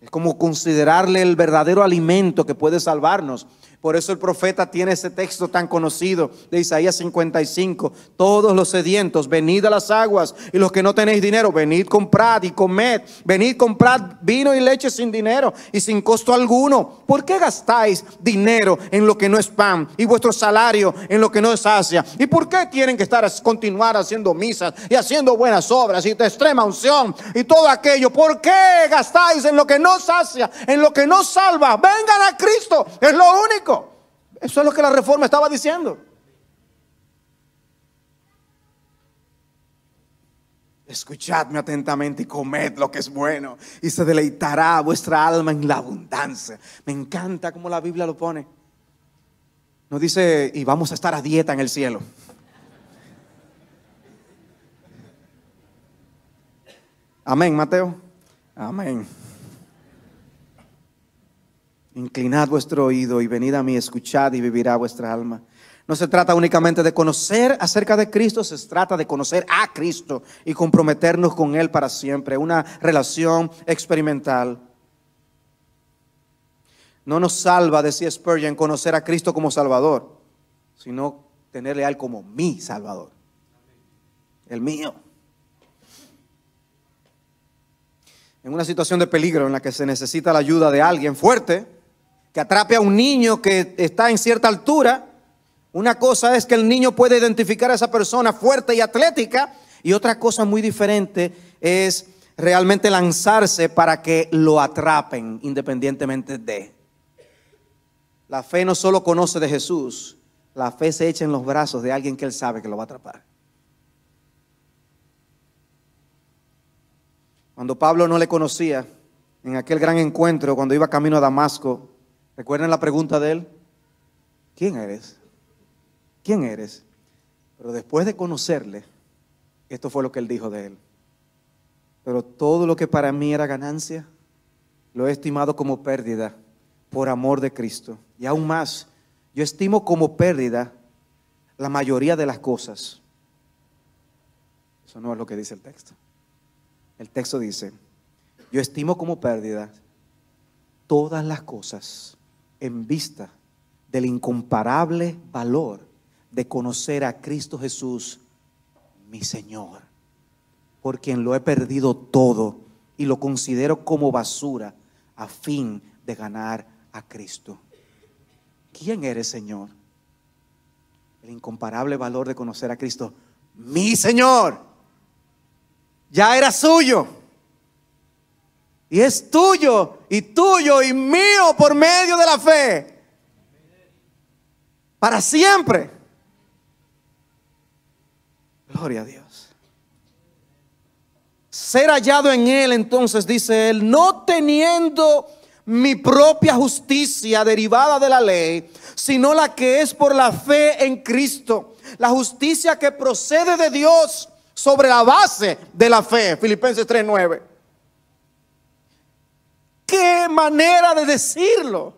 Es como considerarle el verdadero alimento que puede salvarnos. Por eso el profeta tiene ese texto tan conocido de Isaías 55. Todos los sedientos, venid a las aguas. Y los que no tenéis dinero, venid, comprad y comed. Venid, comprad vino y leche sin dinero y sin costo alguno. ¿Por qué gastáis dinero en lo que no es pan y vuestro salario en lo que no es asia? ¿Y por qué tienen que estar continuar haciendo misas y haciendo buenas obras y de extrema unción y todo aquello? ¿Por qué gastáis en lo que no sacia, en lo que no salva? Vengan a Cristo, es lo único. Eso es lo que la reforma estaba diciendo. Escuchadme atentamente y comed lo que es bueno y se deleitará vuestra alma en la abundancia. Me encanta cómo la Biblia lo pone. nos dice, y vamos a estar a dieta en el cielo. Amén, Mateo. Amén. Inclinad vuestro oído y venid a mí, escuchad y vivirá vuestra alma. No se trata únicamente de conocer acerca de Cristo, se trata de conocer a Cristo y comprometernos con Él para siempre, una relación experimental. No nos salva, decía Spurgeon, conocer a Cristo como Salvador, sino tenerle a Él como mi Salvador, el mío. En una situación de peligro en la que se necesita la ayuda de alguien fuerte, que atrape a un niño que está en cierta altura. Una cosa es que el niño puede identificar a esa persona fuerte y atlética y otra cosa muy diferente es realmente lanzarse para que lo atrapen independientemente de. La fe no solo conoce de Jesús, la fe se echa en los brazos de alguien que él sabe que lo va a atrapar. Cuando Pablo no le conocía, en aquel gran encuentro, cuando iba camino a Damasco, Recuerden la pregunta de él? ¿Quién eres? ¿Quién eres? Pero después de conocerle, esto fue lo que él dijo de él. Pero todo lo que para mí era ganancia, lo he estimado como pérdida por amor de Cristo. Y aún más, yo estimo como pérdida la mayoría de las cosas. Eso no es lo que dice el texto. El texto dice, yo estimo como pérdida todas las cosas en vista del incomparable valor de conocer a Cristo Jesús, mi Señor, por quien lo he perdido todo y lo considero como basura a fin de ganar a Cristo. ¿Quién eres, Señor? El incomparable valor de conocer a Cristo, mi Señor. Ya era suyo. Y es tuyo y tuyo y mío por medio de la fe. Para siempre. Gloria a Dios. Ser hallado en él, entonces dice él, no teniendo mi propia justicia derivada de la ley, sino la que es por la fe en Cristo, la justicia que procede de Dios sobre la base de la fe. Filipenses 3:9 qué manera de decirlo.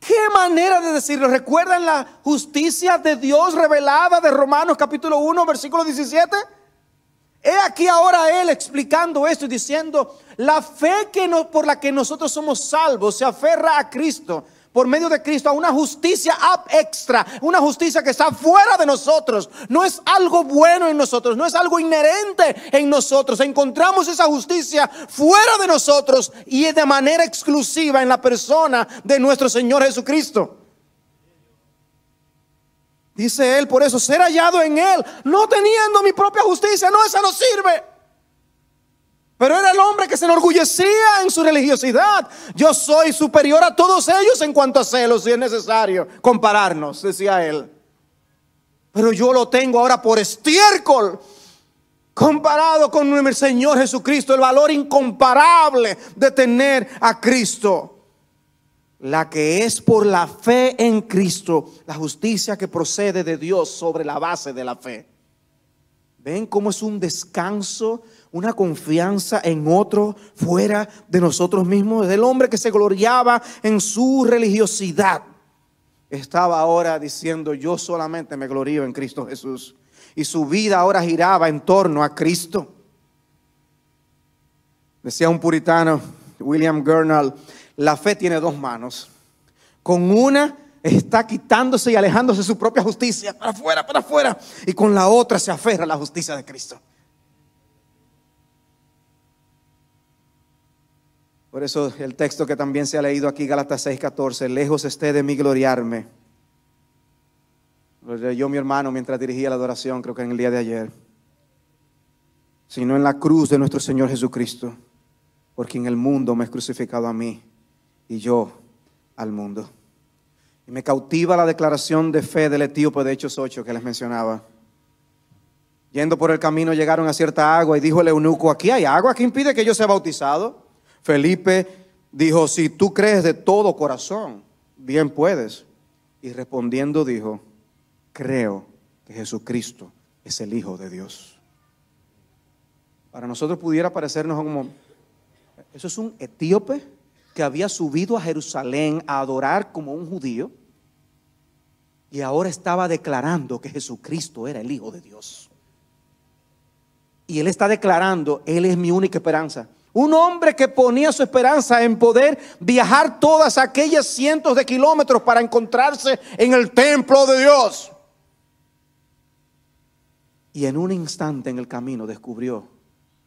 Qué manera de decirlo. ¿Recuerdan la justicia de Dios revelada de Romanos capítulo 1, versículo 17? He aquí ahora él explicando esto y diciendo, la fe que no, por la que nosotros somos salvos se aferra a Cristo por medio de Cristo a una justicia extra, una justicia que está fuera de nosotros. No es algo bueno en nosotros, no es algo inherente en nosotros. Encontramos esa justicia fuera de nosotros y de manera exclusiva en la persona de nuestro Señor Jesucristo. Dice él, por eso, ser hallado en él, no teniendo mi propia justicia, no, esa no sirve. Pero era el hombre que se enorgullecía en su religiosidad. Yo soy superior a todos ellos en cuanto a celos, si es necesario compararnos, decía él. Pero yo lo tengo ahora por estiércol. Comparado con el Señor Jesucristo, el valor incomparable de tener a Cristo. La que es por la fe en Cristo, la justicia que procede de Dios sobre la base de la fe. Ven cómo es un descanso una confianza en otro fuera de nosotros mismos. del hombre que se gloriaba en su religiosidad estaba ahora diciendo, yo solamente me glorío en Cristo Jesús. Y su vida ahora giraba en torno a Cristo. Decía un puritano, William Gurnall, la fe tiene dos manos. Con una está quitándose y alejándose su propia justicia, para afuera, para afuera. Y con la otra se aferra a la justicia de Cristo. Por eso el texto que también se ha leído aquí, Galatas 6:14, lejos esté de mí gloriarme. Lo leyó mi hermano mientras dirigía la adoración, creo que en el día de ayer. Sino en la cruz de nuestro Señor Jesucristo, porque en el mundo me es crucificado a mí y yo al mundo. Y me cautiva la declaración de fe del etíope de Hechos 8 que les mencionaba. Yendo por el camino llegaron a cierta agua y dijo el eunuco, aquí hay agua, que impide que yo sea bautizado? Felipe dijo, si tú crees de todo corazón, bien puedes. Y respondiendo dijo, creo que Jesucristo es el Hijo de Dios. Para nosotros pudiera parecernos como, eso es un etíope que había subido a Jerusalén a adorar como un judío y ahora estaba declarando que Jesucristo era el Hijo de Dios. Y él está declarando, Él es mi única esperanza. Un hombre que ponía su esperanza en poder viajar todas aquellas cientos de kilómetros para encontrarse en el templo de Dios. Y en un instante en el camino descubrió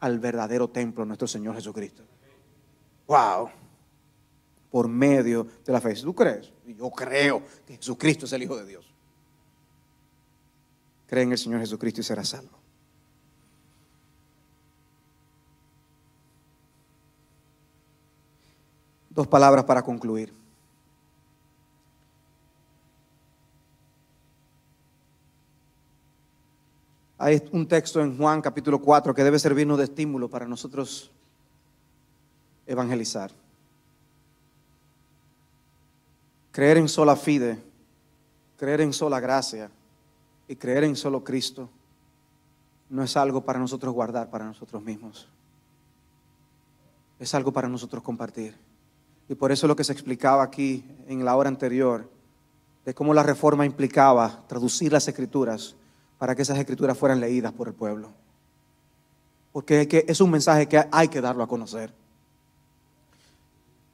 al verdadero templo nuestro Señor Jesucristo. Wow. Por medio de la fe. ¿Tú crees? Yo creo que Jesucristo es el Hijo de Dios. Cree en el Señor Jesucristo y será salvo. Dos palabras para concluir. Hay un texto en Juan capítulo 4 que debe servirnos de estímulo para nosotros evangelizar. Creer en sola fide, creer en sola gracia y creer en solo Cristo no es algo para nosotros guardar para nosotros mismos. Es algo para nosotros compartir. Y por eso lo que se explicaba aquí en la hora anterior, de cómo la reforma implicaba traducir las escrituras para que esas escrituras fueran leídas por el pueblo. Porque es un mensaje que hay que darlo a conocer.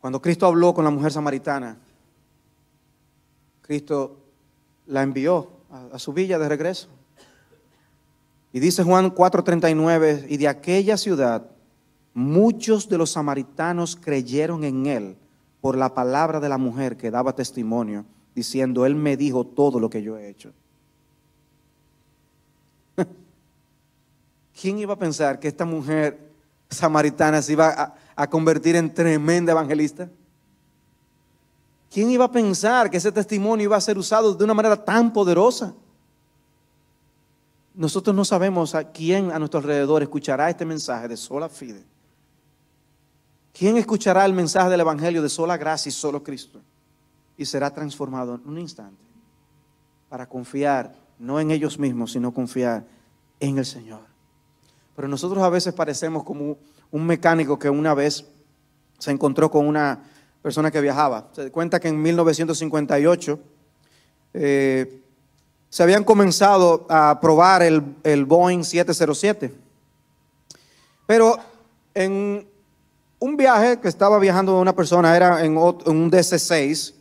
Cuando Cristo habló con la mujer samaritana, Cristo la envió a, su villa de regreso. Y dice Juan 4:39, y de aquella ciudad Muchos de los samaritanos creyeron en él por la palabra de la mujer que daba testimonio, diciendo, él me dijo todo lo que yo he hecho. (laughs) ¿Quién iba a pensar que esta mujer samaritana se iba a, convertir en tremenda evangelista? ¿Quién iba a pensar que ese testimonio iba a ser usado de una manera tan poderosa? Nosotros no sabemos a quién a nuestro alrededor escuchará este mensaje de sola fide ¿Quién escuchará el mensaje del Evangelio de sola gracia y solo Cristo? Y será transformado en un instante para confiar no en ellos mismos, sino confiar en el Señor. Pero nosotros a veces parecemos como un mecánico que una vez se encontró con una persona que viajaba. Se cuenta que en 1958 eh, se habían comenzado a probar el, el Boeing 707. Pero en un viaje que estaba viajando una persona, era en, un DC6,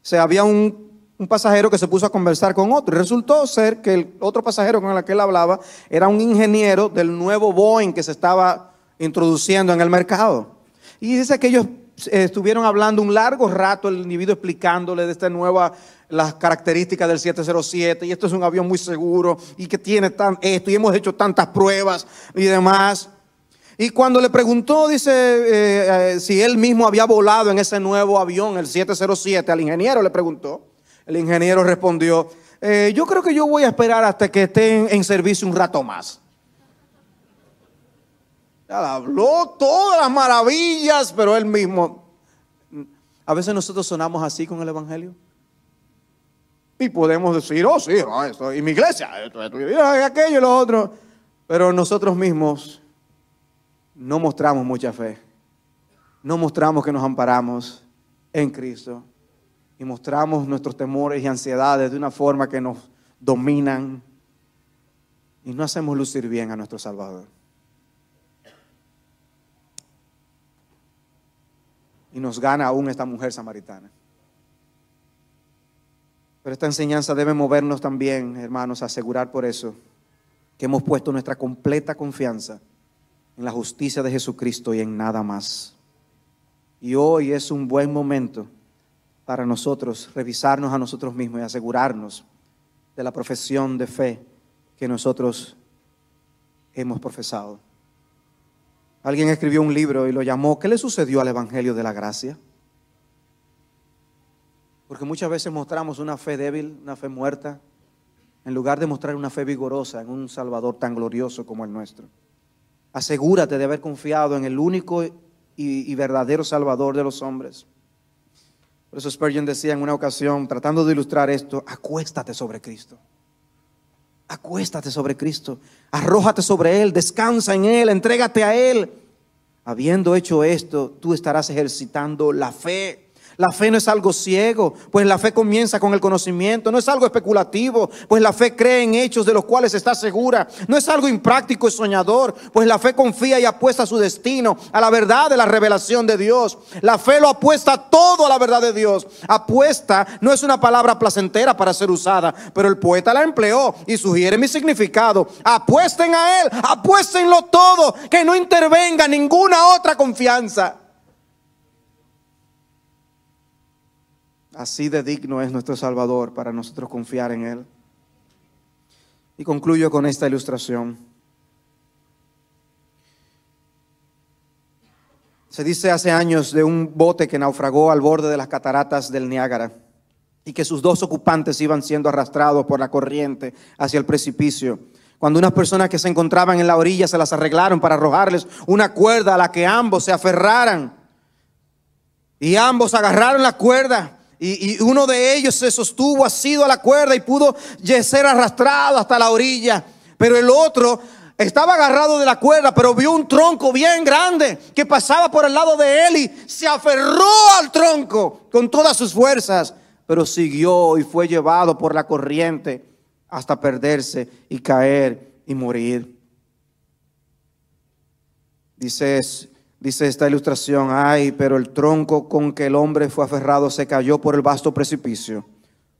Se había un, pasajero que se puso a conversar con otro. Y resultó ser que el otro pasajero con el que él hablaba era un ingeniero del nuevo Boeing que se estaba introduciendo en el mercado. Y dice que ellos eh, estuvieron hablando un largo rato, el individuo explicándole de esta nueva, las características del 707, y esto es un avión muy seguro, y que tiene tan, esto, y hemos hecho tantas pruebas y demás. Y cuando le preguntó, dice, eh, eh, si él mismo había volado en ese nuevo avión, el 707, al ingeniero le preguntó. El ingeniero respondió, eh, yo creo que yo voy a esperar hasta que estén en servicio un rato más. Ya habló todas las maravillas, pero él mismo. A veces nosotros sonamos así con el Evangelio. Y podemos decir, oh sí, esto, y mi iglesia, esto, esto, y aquello y lo otro. Pero nosotros mismos no mostramos mucha fe. No mostramos que nos amparamos en Cristo y mostramos nuestros temores y ansiedades de una forma que nos dominan y no hacemos lucir bien a nuestro Salvador. Y nos gana aún esta mujer samaritana. Pero esta enseñanza debe movernos también, hermanos, a asegurar por eso que hemos puesto nuestra completa confianza en la justicia de Jesucristo y en nada más. Y hoy es un buen momento para nosotros revisarnos a nosotros mismos y asegurarnos de la profesión de fe que nosotros hemos profesado. Alguien escribió un libro y lo llamó ¿Qué le sucedió al Evangelio de la Gracia? Porque muchas veces mostramos una fe débil, una fe muerta, en lugar de mostrar una fe vigorosa en un Salvador tan glorioso como el nuestro. Asegúrate de haber confiado en el único y, verdadero Salvador de los hombres. Por eso Spurgeon decía en una ocasión, tratando de ilustrar esto, acuéstate sobre Cristo. Acuéstate sobre Cristo, arrójate sobre Él, descansa en Él, entrégate a Él. Habiendo hecho esto, tú estarás ejercitando la fe. La fe no es algo ciego, pues la fe comienza con el conocimiento, no es algo especulativo, pues la fe cree en hechos de los cuales está segura, no es algo impráctico y soñador, pues la fe confía y apuesta a su destino, a la verdad de la revelación de Dios. La fe lo apuesta todo a la verdad de Dios. Apuesta no es una palabra placentera para ser usada, pero el poeta la empleó y sugiere mi significado. Apuesten a él, apuestenlo todo, que no intervenga ninguna otra confianza. Así de digno es nuestro Salvador para nosotros confiar en Él. Y concluyo con esta ilustración. Se dice hace años de un bote que naufragó al borde de las cataratas del Niágara y que sus dos ocupantes iban siendo arrastrados por la corriente hacia el precipicio. Cuando unas personas que se encontraban en la orilla se las arreglaron para arrojarles una cuerda a la que ambos se aferraran. Y ambos agarraron la cuerda y, uno de ellos se sostuvo asido a la cuerda y pudo ser arrastrado hasta la orilla. Pero el otro estaba agarrado de la cuerda, pero vio un tronco bien grande que pasaba por el lado de él y se aferró al tronco con todas sus fuerzas. Pero siguió y fue llevado por la corriente hasta perderse y caer y morir. Dices Dice esta ilustración, ay, pero el tronco con que el hombre fue aferrado se cayó por el vasto precipicio,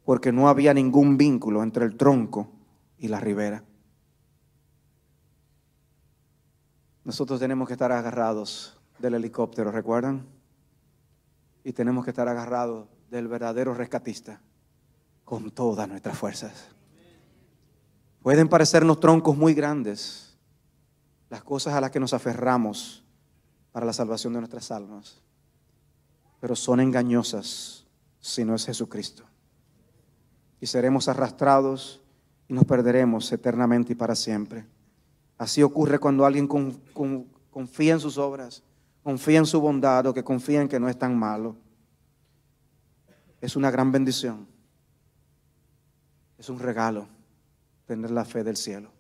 porque no había ningún vínculo entre el tronco y la ribera. Nosotros tenemos que estar agarrados del helicóptero, ¿recuerdan? Y tenemos que estar agarrados del verdadero rescatista con todas nuestras fuerzas. Pueden parecernos troncos muy grandes, las cosas a las que nos aferramos para la salvación de nuestras almas, pero son engañosas si no es Jesucristo. Y seremos arrastrados y nos perderemos eternamente y para siempre. Así ocurre cuando alguien confía en sus obras, confía en su bondad o que confía en que no es tan malo. Es una gran bendición. Es un regalo tener la fe del cielo.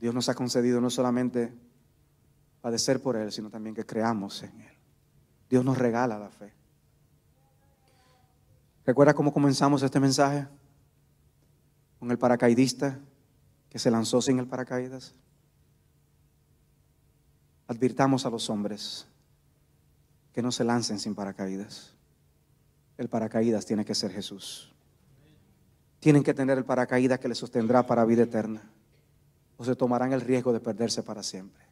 Dios nos ha concedido no solamente padecer por Él, sino también que creamos en Él. Dios nos regala la fe. ¿Recuerda cómo comenzamos este mensaje? Con el paracaidista que se lanzó sin el paracaídas. Advirtamos a los hombres que no se lancen sin paracaídas. El paracaídas tiene que ser Jesús. Tienen que tener el paracaídas que les sostendrá para vida eterna. O se tomarán el riesgo de perderse para siempre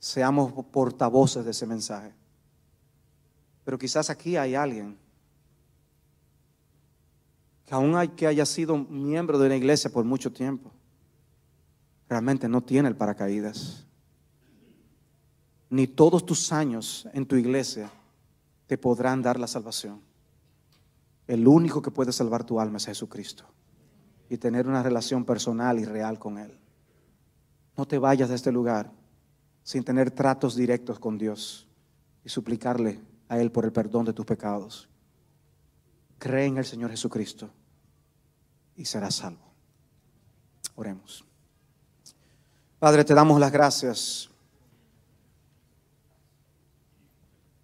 seamos portavoces de ese mensaje. Pero quizás aquí hay alguien que aún hay, que haya sido miembro de una iglesia por mucho tiempo, realmente no tiene el paracaídas. Ni todos tus años en tu iglesia te podrán dar la salvación. El único que puede salvar tu alma es Jesucristo y tener una relación personal y real con Él. No te vayas de este lugar sin tener tratos directos con Dios y suplicarle a Él por el perdón de tus pecados. Cree en el Señor Jesucristo y serás salvo. Oremos. Padre, te damos las gracias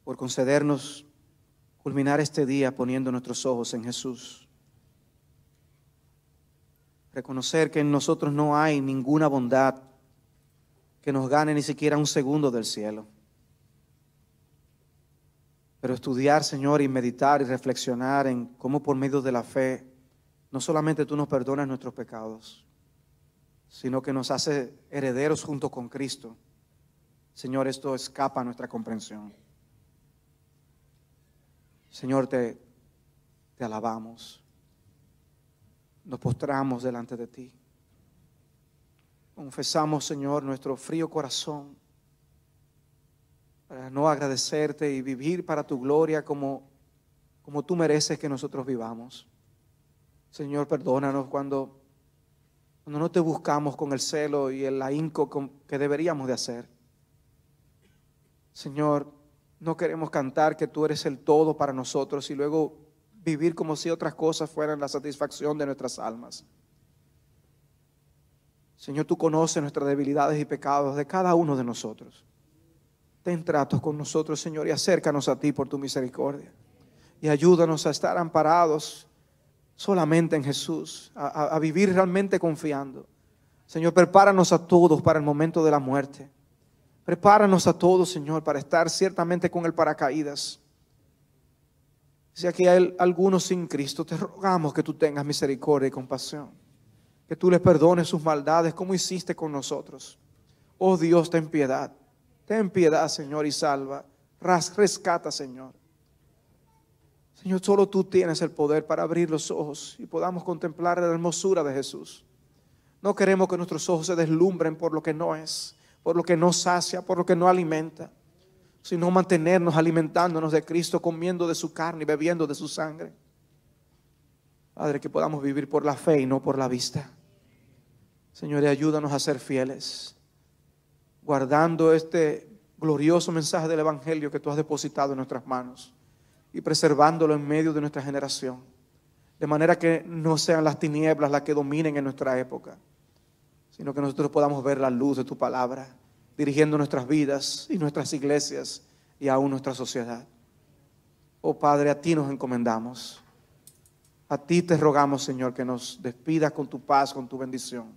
por concedernos culminar este día poniendo nuestros ojos en Jesús. Reconocer que en nosotros no hay ninguna bondad que nos gane ni siquiera un segundo del cielo. Pero estudiar, Señor, y meditar y reflexionar en cómo por medio de la fe, no solamente tú nos perdonas nuestros pecados, sino que nos hace herederos junto con Cristo. Señor, esto escapa a nuestra comprensión. Señor, te, te alabamos. Nos postramos delante de ti. Confesamos, Señor, nuestro frío corazón para no agradecerte y vivir para tu gloria como, como tú mereces que nosotros vivamos. Señor, perdónanos cuando, cuando no te buscamos con el celo y el ahínco que deberíamos de hacer. Señor, no queremos cantar que tú eres el todo para nosotros y luego vivir como si otras cosas fueran la satisfacción de nuestras almas. Señor, tú conoces nuestras debilidades y pecados de cada uno de nosotros. Ten tratos con nosotros, Señor, y acércanos a ti por tu misericordia. Y ayúdanos a estar amparados solamente en Jesús, a, vivir realmente confiando. Señor, prepáranos a todos para el momento de la muerte. Prepáranos a todos, Señor, para estar ciertamente con el paracaídas. Si aquí hay algunos sin Cristo, te rogamos que tú tengas misericordia y compasión que tú les perdones sus maldades como hiciste con nosotros. Oh Dios, ten piedad. Ten piedad, Señor, y salva. Rescata, Señor. Señor, solo tú tienes el poder para abrir los ojos y podamos contemplar la hermosura de Jesús. No queremos que nuestros ojos se deslumbren por lo que no es, por lo que no sacia, por lo que no alimenta, sino mantenernos alimentándonos de Cristo, comiendo de su carne y bebiendo de su sangre. Padre, que podamos vivir por la fe y no por la vista. Señor, ayúdanos a ser fieles, guardando este glorioso mensaje del Evangelio que tú has depositado en nuestras manos y preservándolo en medio de nuestra generación, de manera que no sean las tinieblas las que dominen en nuestra época, sino que nosotros podamos ver la luz de tu palabra, dirigiendo nuestras vidas y nuestras iglesias y aún nuestra sociedad. Oh Padre, a ti nos encomendamos. A ti te rogamos, Señor, que nos despidas con tu paz, con tu bendición.